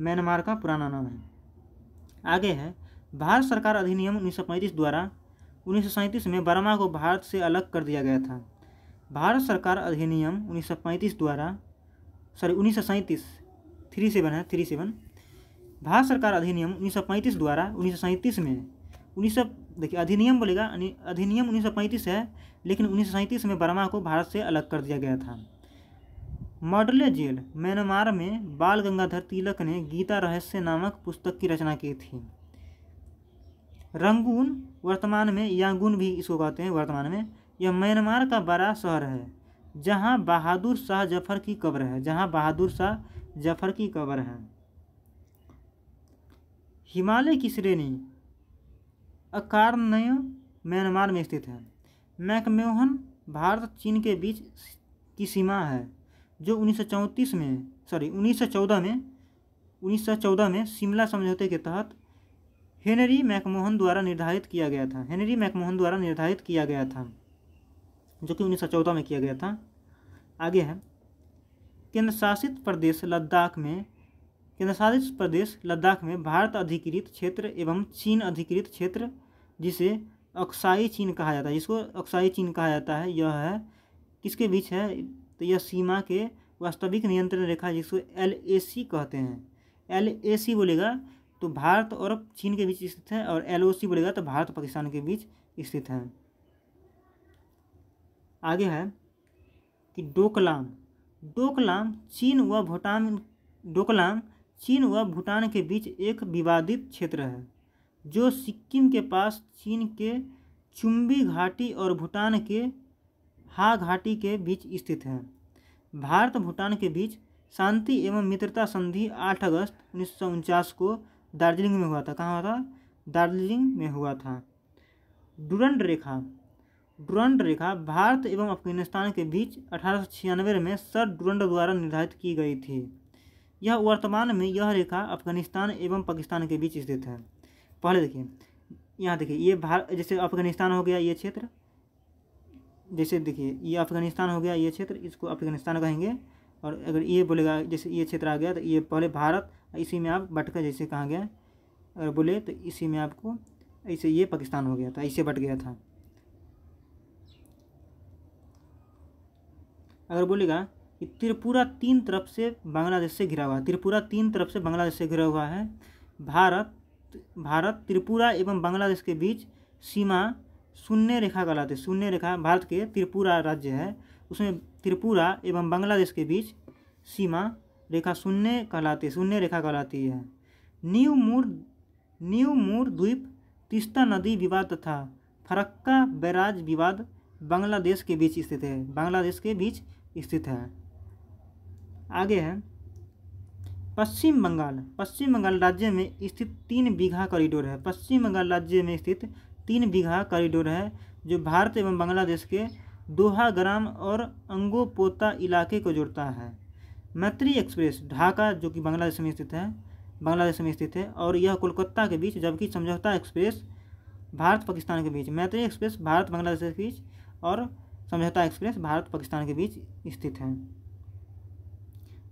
म्यांमार का पुराना नाम है आगे है भारत सरकार अधिनियम उन्नीस द्वारा उन्नीस में बर्मा को भारत से अलग कर दिया गया था भारत सरकार अधिनियम उन्नीस द्वारा सॉरी उन्नीस सौ सैंतीस थ्री सेवन है थ्री सेवन भारत सरकार अधिनियम पैंतीस द्वारा उन्नीस में उन्नीस देखिए अधिनियम बोलेगा अधिनियम पैंतीस है लेकिन उन्नीस में बर्मा को भारत से अलग कर दिया गया था मॉडले जेल म्यांमार में बाल गंगाधर तिलक ने गीता रहस्य नामक पुस्तक की रचना की थी रंगून वर्तमान में यांगून भी इसको कहते हैं वर्तमान में यह म्यांमार का बड़ा शहर है जहाँ बहादुर शाह जफर की कब्र है जहाँ बहादुर शाह जफर की कब्र है हिमालय की श्रेणी अकार म्यांमार में स्थित है मैकमोहन भारत चीन के बीच की सीमा है जो उन्नीस में सॉरी 1914 में 1914 में शिमला समझौते के तहत हेनरी मैकमोहन द्वारा निर्धारित किया गया था हेनरी मैकमोहन द्वारा निर्धारित किया गया था जो कि 1914 में किया गया था आगे है केंद्रशासित प्रदेश लद्दाख में केंद्रशासित प्रदेश लद्दाख में भारत अधिकृत क्षेत्र एवं चीन अधिकृत क्षेत्र जिसे अक्साई चीन कहा जाता है जिसको अक्साई चीन कहा जाता है यह है किसके बीच है तो यह सीमा के वास्तविक नियंत्रण रेखा जिसको एल कहते हैं एल बोलेगा तो भारत और चीन के बीच स्थित है और एल बोलेगा तो भारत पाकिस्तान के बीच स्थित है आगे है कि डोकलाम डोकलाम चीन व भूटान डोकलाम चीन व भूटान के बीच एक विवादित क्षेत्र है जो सिक्किम के पास चीन के चुम्बी घाटी और भूटान के हा घाटी के बीच स्थित है भारत भूटान के बीच शांति एवं मित्रता संधि 8 अगस्त उन्नीस को दार्जिलिंग में हुआ था कहाँ हुआ था दार्जिलिंग में हुआ था डुरंड रेखा डुरंड रेखा भारत एवं अफगानिस्तान के बीच अठारह में सर डुरंड द्वारा निर्धारित की गई थी यह वर्तमान में यह रेखा अफगानिस्तान एवं पाकिस्तान के बीच स्थित है पहले देखिए यहाँ देखिए ये भारत जैसे अफगानिस्तान हो गया ये क्षेत्र जैसे देखिए ये अफगानिस्तान हो गया ये क्षेत्र इसको अफगानिस्तान कहेंगे और अगर ये बोलेगा जैसे ये क्षेत्र आ गया तो ये पहले भारत इसी में आप बटकर जैसे कहा गया अगर बोले तो इसी में आपको ऐसे ये पाकिस्तान हो गया था ऐसे बट गया था अगर बोलेगा कि त्रिपुरा तीन तरफ से बांग्लादेश से घिरा हुआ है त्रिपुरा तीन तरफ से बांग्लादेश से घिरा हुआ है भारत भारत त्रिपुरा एवं बांग्लादेश के बीच सीमा शून्य रेखा कहलाते हैं शून्य रेखा भारत के त्रिपुरा राज्य है उसमें त्रिपुरा एवं बांग्लादेश के बीच सीमा रेखा शून्य कहलाती शून्य रेखा कहलाती है न्यू मूर न्यू मूर द्वीप तीस्ता नदी विवाद तथा फरक्का बैराज विवाद बांग्लादेश के बीच स्थित है बांग्लादेश के बीच स्थित है आगे है पश्चिम बंगाल पश्चिम बंगाल राज्य में स्थित तीन बीघा कॉरिडोर है पश्चिम बंगाल राज्य में स्थित तीन बीघा कॉरिडोर है जो भारत एवं बांग्लादेश के दोहा ग्राम और अंगोपोता इलाके को जोड़ता है मैत्री एक्सप्रेस ढाका जो कि बांग्लादेश में स्थित है बांग्लादेश में स्थित है और यह कोलकाता के बीच जबकि समझौता एक्सप्रेस भारत पाकिस्तान के बीच मैत्री एक्सप्रेस भारत बांग्लादेश के बीच और समझौता एक्सप्रेस भारत पाकिस्तान के बीच स्थित है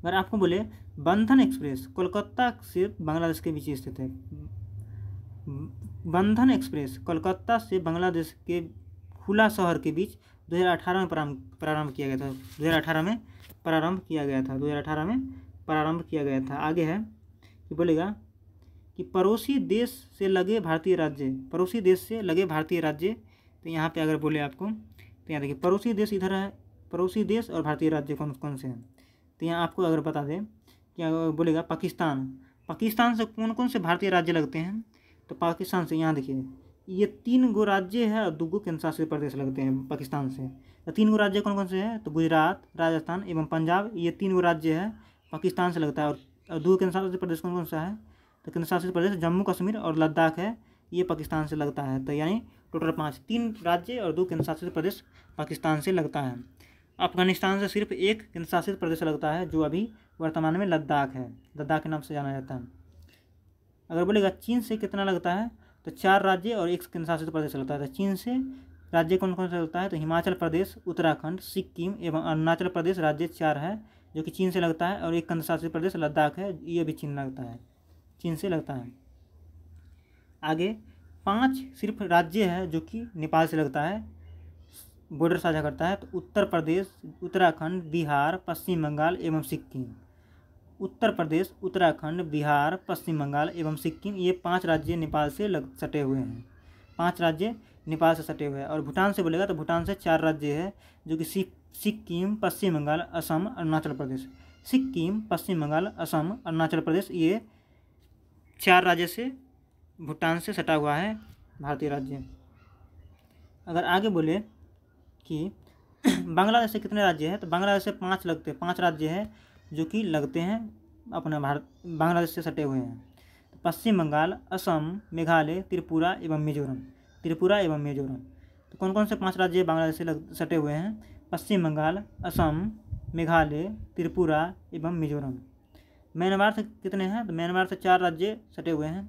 अगर आपको बोले बंधन एक्सप्रेस कोलकाता से बांग्लादेश के बीच स्थित है बंधन एक्सप्रेस कोलकाता से बांग्लादेश के खुला शहर के बीच 2018 में प्रारंभ प्रारंभ किया गया था 2018 में प्रारंभ किया गया था 2018 में प्रारंभ किया गया था आगे है कि बोलेगा कि पड़ोसी देश से लगे भारतीय राज्य पड़ोसी देश से लगे भारतीय राज्य तो यहाँ पे अगर बोले आपको तो यहाँ देखिए पड़ोसी देश इधर है पड़ोसी देश और भारतीय राज्य कौन कौन से हैं तो यहाँ आपको अगर बता दें क्या बोलेगा पाकिस्तान पाकिस्तान से कौन कौन से भारतीय राज्य लगते हैं तो पाकिस्तान से यहाँ देखिए ये तीन गो राज्य है और दो गो केंद्र शासित प्रदेश लगते हैं पाकिस्तान से तो तीन गो राज्य कौन कौन से हैं तो गुजरात राजस्थान एवं पंजाब ये तीन गो राज्य है पाकिस्तान से लगता है और, दो केंद्र शासित प्रदेश कौन कौन सा है तो केंद्र शासित प्रदेश जम्मू कश्मीर और लद्दाख है ये पाकिस्तान से लगता है तो यानी टोटल पाँच तीन राज्य और दो केंद्र शासित प्रदेश पाकिस्तान से लगता है अफगानिस्तान से सिर्फ एक केंद्र शासित प्रदेश लगता है जो अभी वर्तमान में लद्दाख है लद्दाख के नाम से जाना जाता है अगर बोलेगा चीन से कितना लगता है तो चार राज्य और एक केंद्रशासित प्रदेश लगता है तो चीन से राज्य कौन कौन से लगता है तो हिमाचल प्रदेश उत्तराखंड सिक्किम एवं अरुणाचल प्रदेश राज्य चार है जो कि चीन से लगता है और एक केंद्रशासित प्रदेश लद्दाख है ये भी चीन लगता है चीन से लगता है आगे पाँच सिर्फ राज्य है जो कि नेपाल से लगता है बॉर्डर साझा करता है तो उत्तर प्रदेश उत्तराखंड बिहार पश्चिम बंगाल एवं सिक्किम उत्तर प्रदेश उत्तराखंड बिहार पश्चिम बंगाल एवं सिक्किम ये पांच राज्य नेपाल से लग सटे हुए हैं पांच राज्य नेपाल से सटे हुए हैं और भूटान से बोलेगा तो भूटान से चार राज्य है जो कि सिक्किम पश्चिम बंगाल असम अरुणाचल प्रदेश सिक्किम पश्चिम बंगाल असम अरुणाचल प्रदेश ये चार राज्य से भूटान से सटा हुआ है भारतीय राज्य अगर आगे बोले कि (clears throat) बांग्लादेश से कितने राज्य हैं तो बांग्लादेश से पाँच लगते हैं पाँच राज्य हैं जो कि लगते हैं अपना भारत बांग्लादेश से सटे हुए हैं पश्चिम बंगाल असम मेघालय त्रिपुरा एवं मिजोरम त्रिपुरा एवं मिजोरम तो कौन कौन से पांच राज्य बांग्लादेश से लग, सटे हुए हैं पश्चिम बंगाल असम मेघालय त्रिपुरा एवं मिजोरम म्यांमार से कितने हैं तो म्यांमार से चार राज्य सटे हुए हैं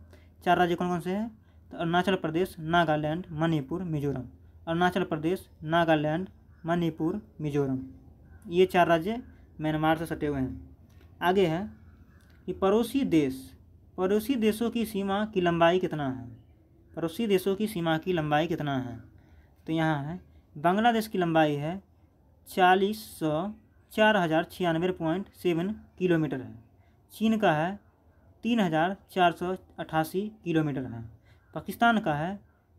चार राज्य कौन कौन से हैं तो अरुणाचल प्रदेश नागालैंड मणिपुर मिजोरम अरुणाचल प्रदेश नागालैंड मणिपुर मिजोरम ये चार राज्य म्यांमार से सटे हुए हैं आगे है कि पड़ोसी देश पड़ोसी देशों की सीमा की लंबाई कितना है पड़ोसी देशों की सीमा की लंबाई कितना है तो यहाँ है बांग्लादेश की लंबाई है चालीस सौ चार हज़ार छियानवे पॉइंट सेवन किलोमीटर है चीन का है तीन हज़ार चार सौ अट्ठासी किलोमीटर है पाकिस्तान का है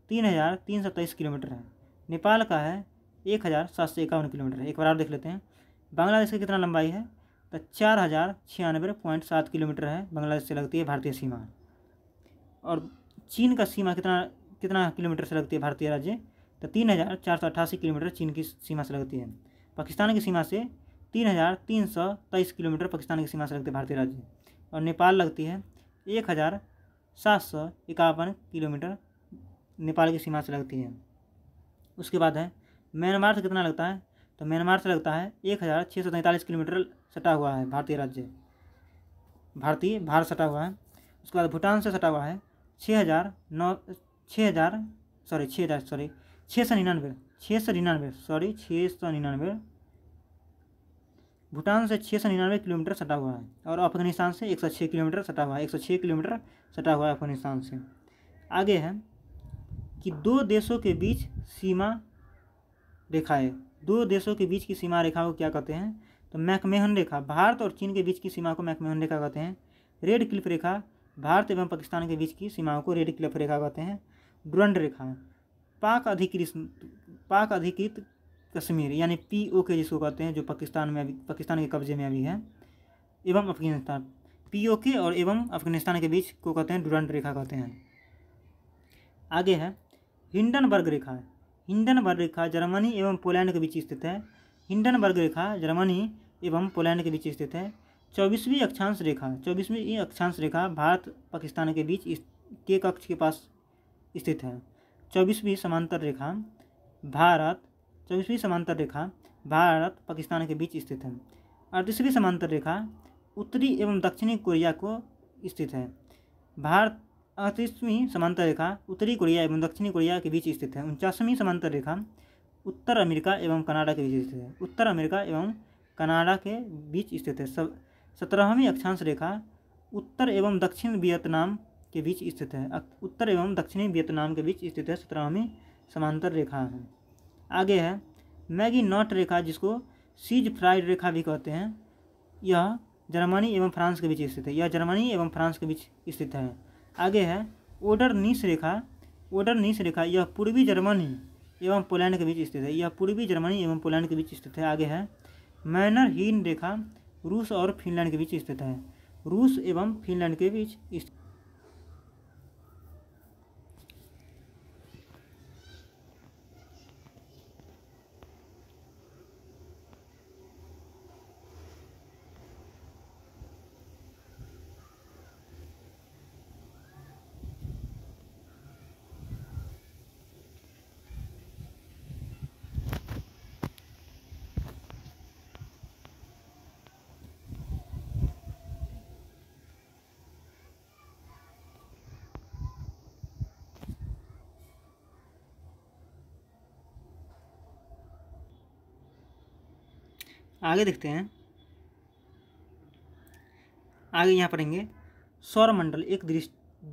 तीन हज़ार तीन सौ तेईस किलोमीटर है नेपाल का है एक हज़ार सात सौ इक्यावन किलोमीटर है एक बार आप देख लेते हैं बांग्लादेश की कितना लंबाई है तो चार हज़ार छियानवे पॉइंट सात किलोमीटर है बांग्लादेश से लगती है भारतीय सीमा और चीन का सीमा कितना कितना किलोमीटर से लगती है भारतीय राज्य तो तीन हज़ार चार सौ अट्ठासी किलोमीटर चीन की सीमा से लगती है पाकिस्तान की सीमा से तीन हज़ार तीन सौ तेईस किलोमीटर पाकिस्तान की सीमा से लगती है भारतीय राज्य और नेपाल लगती है एक हज़ार सात सौ इक्यावन किलोमीटर नेपाल की सीमा से लगती है उसके बाद है म्यांमार से कितना लगता है तो म्यांमार से लगता है एक हज़ार छः सौ तैंतालीस किलोमीटर सटा हुआ है भारतीय राज्य भारतीय भारत सटा हुआ है उसके बाद भूटान से सटा हुआ है छः हज़ार नौ छः हज़ार सॉरी छः हज़ार सॉरी छः सौ निन्यानवे छः सौ निन्यानवे सॉरी छः सौ निन्यानवे भूटान से छः सौ निन्यानवे किलोमीटर सटा हुआ है और अफगानिस्तान से एक सौ छः किलोमीटर सटा हुआ है एक सौ छः किलोमीटर सटा हुआ है अफगानिस्तान से आगे है कि दो देशों के बीच सीमा रेखाएँ दो देशों के बीच की सीमा रेखा को क्या कहते हैं तो मैकमेहन रेखा भारत और चीन के बीच की सीमा को मैकमेहन रेखा कहते हैं रेड क्लिफ रेखा भारत एवं पाकिस्तान के बीच की सीमाओं को रेड क्लिफ रेखा कहते हैं डुरंड रेखा पाक अधिकृत पाक अधिकृत कश्मीर यानी पी ओ के जिसको कहते हैं जो पाकिस्तान में अभी पाकिस्तान के कब्जे में अभी है एवं अफगानिस्तान पी ओ के और एवं अफगानिस्तान के बीच को कहते हैं डुरंड रेखा कहते हैं आगे है हिंडनबर्ग रेखा हिंडनबर्ग रेखा जर्मनी एवं पोलैंड के बीच स्थित है हिंडनबर्ग रेखा जर्मनी एवं पोलैंड के बीच स्थित है चौबीसवीं अक्षांश रेखा चौबीसवीं अक्षांश रेखा भारत पाकिस्तान के बीच के कक्ष के पास स्थित है चौबीसवीं समांतर रेखा भारत चौबीसवीं समांतर रेखा भारत पाकिस्तान के बीच स्थित है अड़तीसवीं समांतर रेखा उत्तरी एवं दक्षिणी कोरिया को स्थित है भारत अड़तीसवीं समांतर रेखा उत्तरी कोरिया एवं दक्षिणी कोरिया के बीच स्थित है उनचासवीं समांतर रेखा उत्तर अमेरिका एवं कनाडा के बीच स्थित है उत्तर अमेरिका एवं कनाडा के बीच स्थित है सत्रहवीं अक्षांश रेखा उत्तर एवं दक्षिण वियतनाम के बीच स्थित है उत्तर एवं दक्षिणी वियतनाम के बीच स्थित है सत्रहवीं समांतर रेखा है आगे है मैगी नॉट रेखा जिसको सीज फ्राइड रेखा भी कहते हैं यह जर्मनी एवं फ्रांस के बीच स्थित है यह जर्मनी एवं फ्रांस के बीच स्थित है आगे है ओडर नीस रेखा ओडर नीस रेखा यह पूर्वी जर्मनी एवं पोलैंड के बीच स्थित है यह पूर्वी जर्मनी एवं पोलैंड के बीच स्थित है आगे है मैनर हीन रेखा रूस और फिनलैंड के बीच स्थित है रूस एवं फिनलैंड के बीच आगे देखते हैं आगे यहाँ पढ़ेंगे सौरमंडल एक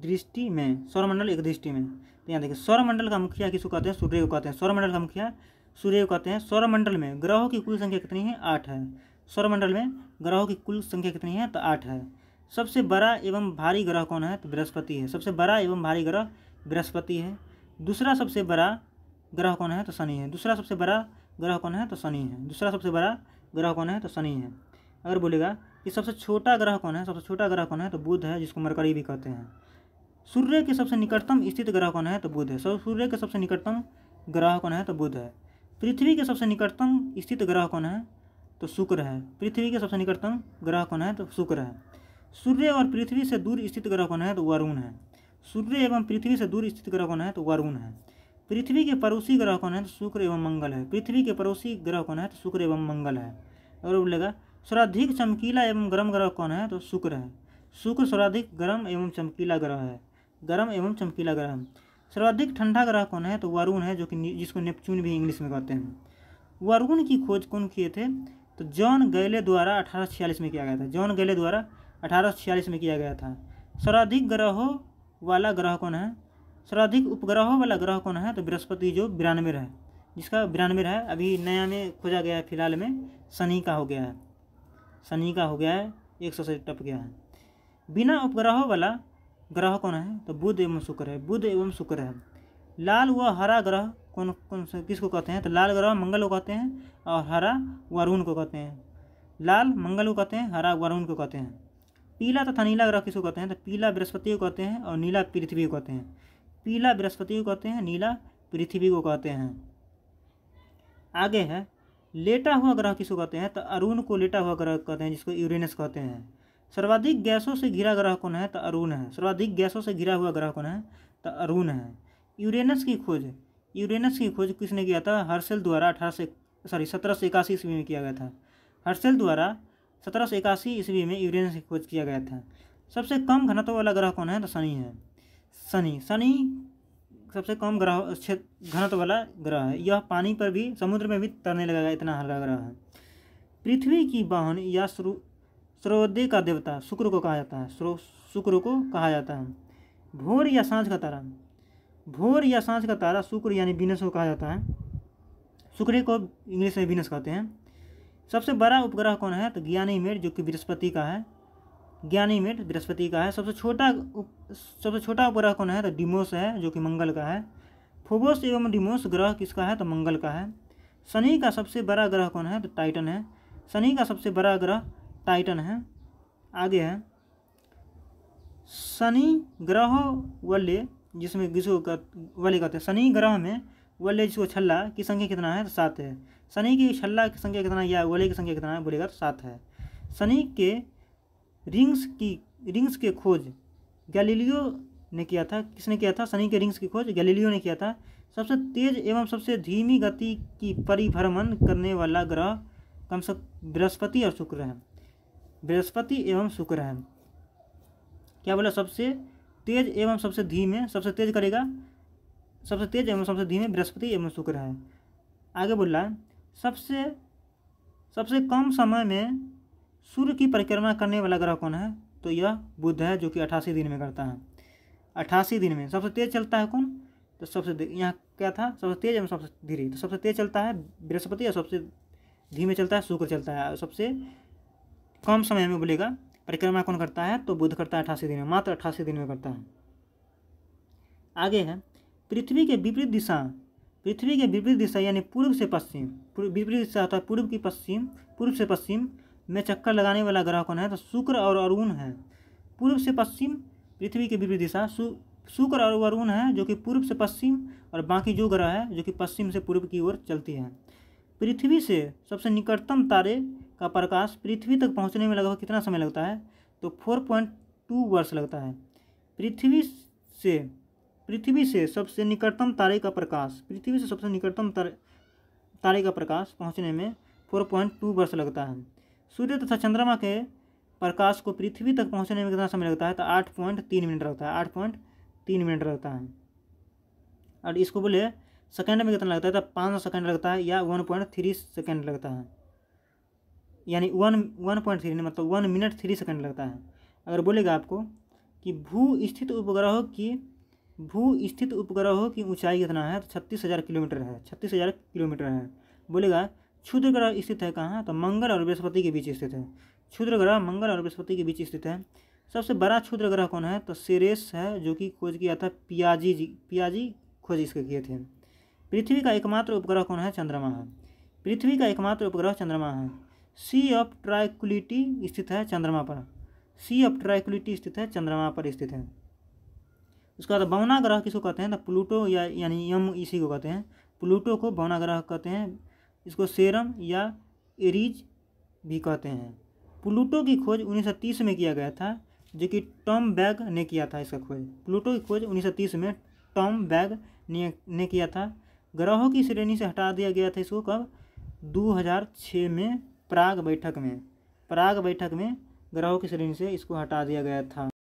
दृष्टि में सौरमंडल एक दृष्टि में तो यहाँ देखिए सौरमंडल का मुखिया किसको कहते हैं सूर्य को कहते हैं सौरमंडल का मुखिया सूर्य को कहते हैं सौरमंडल में ग्रहों की कुल संख्या कितनी है आठ है सौरमंडल में ग्रहों की कुल संख्या कितनी है तो आठ है सबसे बड़ा एवं भारी ग्रह कौन है तो बृहस्पति है सबसे बड़ा एवं भारी ग्रह बृहस्पति है दूसरा सबसे बड़ा ग्रह कौन है तो शनि है दूसरा सबसे बड़ा ग्रह कौन है तो शनि है दूसरा सबसे बड़ा ग्रह कौन है तो शनि है अगर बोलेगा कि सबसे छोटा ग्रह कौन है सबसे छोटा ग्रह कौन है तो बुध है जिसको मरकरी भी कहते हैं सूर्य के सबसे निकटतम स्थित ग्रह कौन है तो बुध है सब सूर्य के सबसे निकटतम ग्रह कौन है तो बुध है पृथ्वी के सबसे निकटतम स्थित ग्रह कौन है तो शुक्र है पृथ्वी के सबसे निकटतम ग्रह कौन है तो शुक्र है सूर्य और पृथ्वी से दूर स्थित ग्रह कौन है तो वरुण है सूर्य एवं पृथ्वी से दूर स्थित ग्रह कौन है तो वरुण है पृथ्वी के पड़ोसी ग्रह कौन है तो शुक्र एवं मंगल है पृथ्वी के पड़ोसी ग्रह कौन है तो शुक्र एवं मंगल है और बोलेगा सर्वाधिक चमकीला एवं गर्म ग्रह कौन है तो शुक्र है शुक्र सर्वाधिक गर्म एवं चमकीला ग्रह है गर्म एवं चमकीला ग्रह सर्वाधिक ठंडा ग्रह कौन है तो वरुण है जो कि जिसको नेपच्यून भी इंग्लिश में कहते हैं वरुण की खोज कौन किए थे तो जॉन गैले द्वारा अठारह में किया गया था जॉन गैले द्वारा अठारह में किया गया था सर्वाधिक ग्रहों वाला ग्रह कौन है सर्वाधिक उपग्रहों वाला ग्रह कौन है तो बृहस्पति जो बिरानवे है जिसका बिरानवे है अभी नया में खोजा गया है फिलहाल में शनि का हो गया है शनि का हो गया है एक सौ से टप गया है बिना उपग्रहों वाला ग्रह कौन है तो बुध एवं शुक्र है बुध एवं शुक्र है लाल व हरा ग्रह कौन कौन से किसको कहते हैं तो लाल ग्रह मंगल को कहते हैं और हरा वरुण को कहते हैं लाल मंगल को कहते हैं हरा वरुण को कहते हैं पीला तथा नीला ग्रह किसको कहते हैं तो पीला बृहस्पति को कहते हैं और नीला पृथ्वी को कहते हैं पीला बृहस्पति को कहते हैं नीला पृथ्वी को कहते हैं आगे है लेटा हुआ ग्रह किसको कहते हैं तो अरुण को लेटा हुआ ग्रह कहते हैं जिसको यूरेनस कहते हैं सर्वाधिक गैसों से घिरा ग्रह कौन है तो अरुण है सर्वाधिक गैसों से घिरा हुआ ग्रह कौन है तो अरुण है यूरेनस की खोज यूरेनस की खोज किसने किया था हर्सेल द्वारा अठारह सॉरी सत्रह सौ इक्यासी ईस्वी में किया गया था हर्सेल द्वारा सत्रह सौ इक्यासी ईस्वी में यूरेनस की खोज किया गया था सबसे कम घनत्व वाला ग्रह कौन है तो शनि है शनि शनि सबसे कम ग्रह क्षेत्र घनत्व वाला ग्रह है यह पानी पर भी समुद्र में भी तैरने लगेगा इतना हल्का ग्रह है पृथ्वी की वाहन या सरोदय का देवता शुक्र को कहा जाता है शुक्र को कहा जाता है भोर या सांझ का तारा भोर या सांझ का तारा शुक्र यानी बीनस को कहा जाता है शुक्र को इंग्लिश में बीनस कहते हैं सबसे बड़ा उपग्रह कौन है तो ज्ञानी मेर जो कि बृहस्पति का है ज्ञानीमेट बृहस्पति का है सबसे छोटा सबसे छोटा उपग्रह कौन है तो डिमोस है जो कि मंगल का है फोबोस एवं डिमोस ग्रह किसका है तो मंगल का है शनि का सबसे बड़ा ग्रह कौन है तो टाइटन है शनि का सबसे बड़ा ग्रह टाइटन है आगे है शनि ग्रह वल्य जिसमें जिसको वल्य कहते हैं शनि ग्रह में वल्य जिसको छल्ला की संख्या कितना है तो सात है शनि की छल्ला की संख्या कितना या वल्य की संख्या कितना है बोलेगा तो सात है शनि के रिंग्स की रिंग्स के खोज गैलीलियो ने किया था किसने किया था शनि के रिंग्स की खोज गैलीलियो ने किया था सबसे तेज एवं सबसे धीमी गति की परिभ्रमण करने वाला ग्रह कम से बृहस्पति और शुक्र है बृहस्पति एवं शुक्र है क्या बोला सबसे तेज एवं सबसे धीमे सबसे तेज करेगा सबसे तेज एवं सबसे धीमे बृहस्पति एवं शुक्र है आगे बोल रहा है सबसे सबसे कम समय में सूर्य की परिक्रमा करने वाला ग्रह कौन है तो यह बुध है जो कि अठासी दिन में करता है अठासी दिन में सबसे तेज चलता है कौन तो सबसे यहाँ क्या था सबसे तेज एवं सबसे धीरे तो सबसे तेज चलता है बृहस्पति और सबसे धीमे चलता है शुक्र चलता है और सबसे कम समय में बोलेगा परिक्रमा कौन करता है तो बुध करता है अठासी दिन में मात्र अठासी दिन में करता है आगे है पृथ्वी के विपरीत दिशा पृथ्वी के विपरीत दिशा यानी पूर्व से पश्चिम विपरीत दिशा होता है पूर्व की पश्चिम पूर्व से पश्चिम में चक्कर लगाने वाला ग्रह कौन है तो शुक्र और अरुण है पूर्व से पश्चिम पृथ्वी के विपरीत दिशा शुक्र और अरुण है जो कि पूर्व से पश्चिम और बाकी जो ग्रह है जो कि पश्चिम से पूर्व की ओर चलती है पृथ्वी से सबसे निकटतम तारे का प्रकाश पृथ्वी तक पहुंचने में लगभग कितना समय लगता है तो फोर पॉइंट टू वर्ष लगता है पृथ्वी से पृथ्वी से सबसे निकटतम तारे का प्रकाश पृथ्वी से सबसे निकटतम तारे तारे का प्रकाश पहुंचने में फोर पॉइंट टू वर्ष लगता है सूर्य तथा चंद्रमा के प्रकाश को पृथ्वी तक पहुंचने में कितना समय लगता है तो आठ पॉइंट तीन मिनट लगता है आठ पॉइंट तीन मिनट लगता है और इसको बोले सेकेंड में कितना लगता है तो पाँच सेकंड सेकेंड लगता है या वन पॉइंट थ्री सेकेंड लगता है यानी वन वन पॉइंट थ्री मतलब वन मिनट थ्री सेकेंड लगता है अगर बोलेगा आपको कि भू स्थित उपग्रह की भू स्थित उपग्रह की ऊंचाई कितना है तो छत्तीस हज़ार किलोमीटर है छत्तीस हज़ार किलोमीटर है बोलेगा क्षुद्र ग्रह स्थित है कहाँ तो मंगल और बृहस्पति के बीच स्थित है क्षुद्र ग्रह मंगल और बृहस्पति के बीच स्थित है सबसे बड़ा क्षुद्र ग्रह कौन है तो सेरेस है जो कि खोज किया था पियाजी जी पियाजी खोज इसके किए थे पृथ्वी का एकमात्र उपग्रह कौन है चंद्रमा है पृथ्वी का एकमात्र उपग्रह चंद्रमा है सी ऑफ ट्राइकुलिटी स्थित है चंद्रमा पर सी ऑफ ट्राइकुलिटी स्थित है चंद्रमा पर स्थित है उसके बाद तो बौना ग्रह किसको कहते हैं तो प्लूटो या यानी यम इसी को कहते हैं प्लूटो को बौना ग्रह कहते हैं इसको सेरम या एरीज भी कहते हैं प्लूटो की खोज 1930 में किया गया था जो कि टॉम बैग ने किया था इसका खोज प्लूटो की खोज 1930 में टॉम बैग ने, किया था ग्रहों की श्रेणी से हटा दिया गया था इसको कब 2006 में प्राग बैठक में प्राग बैठक में ग्रहों की श्रेणी से इसको हटा दिया गया था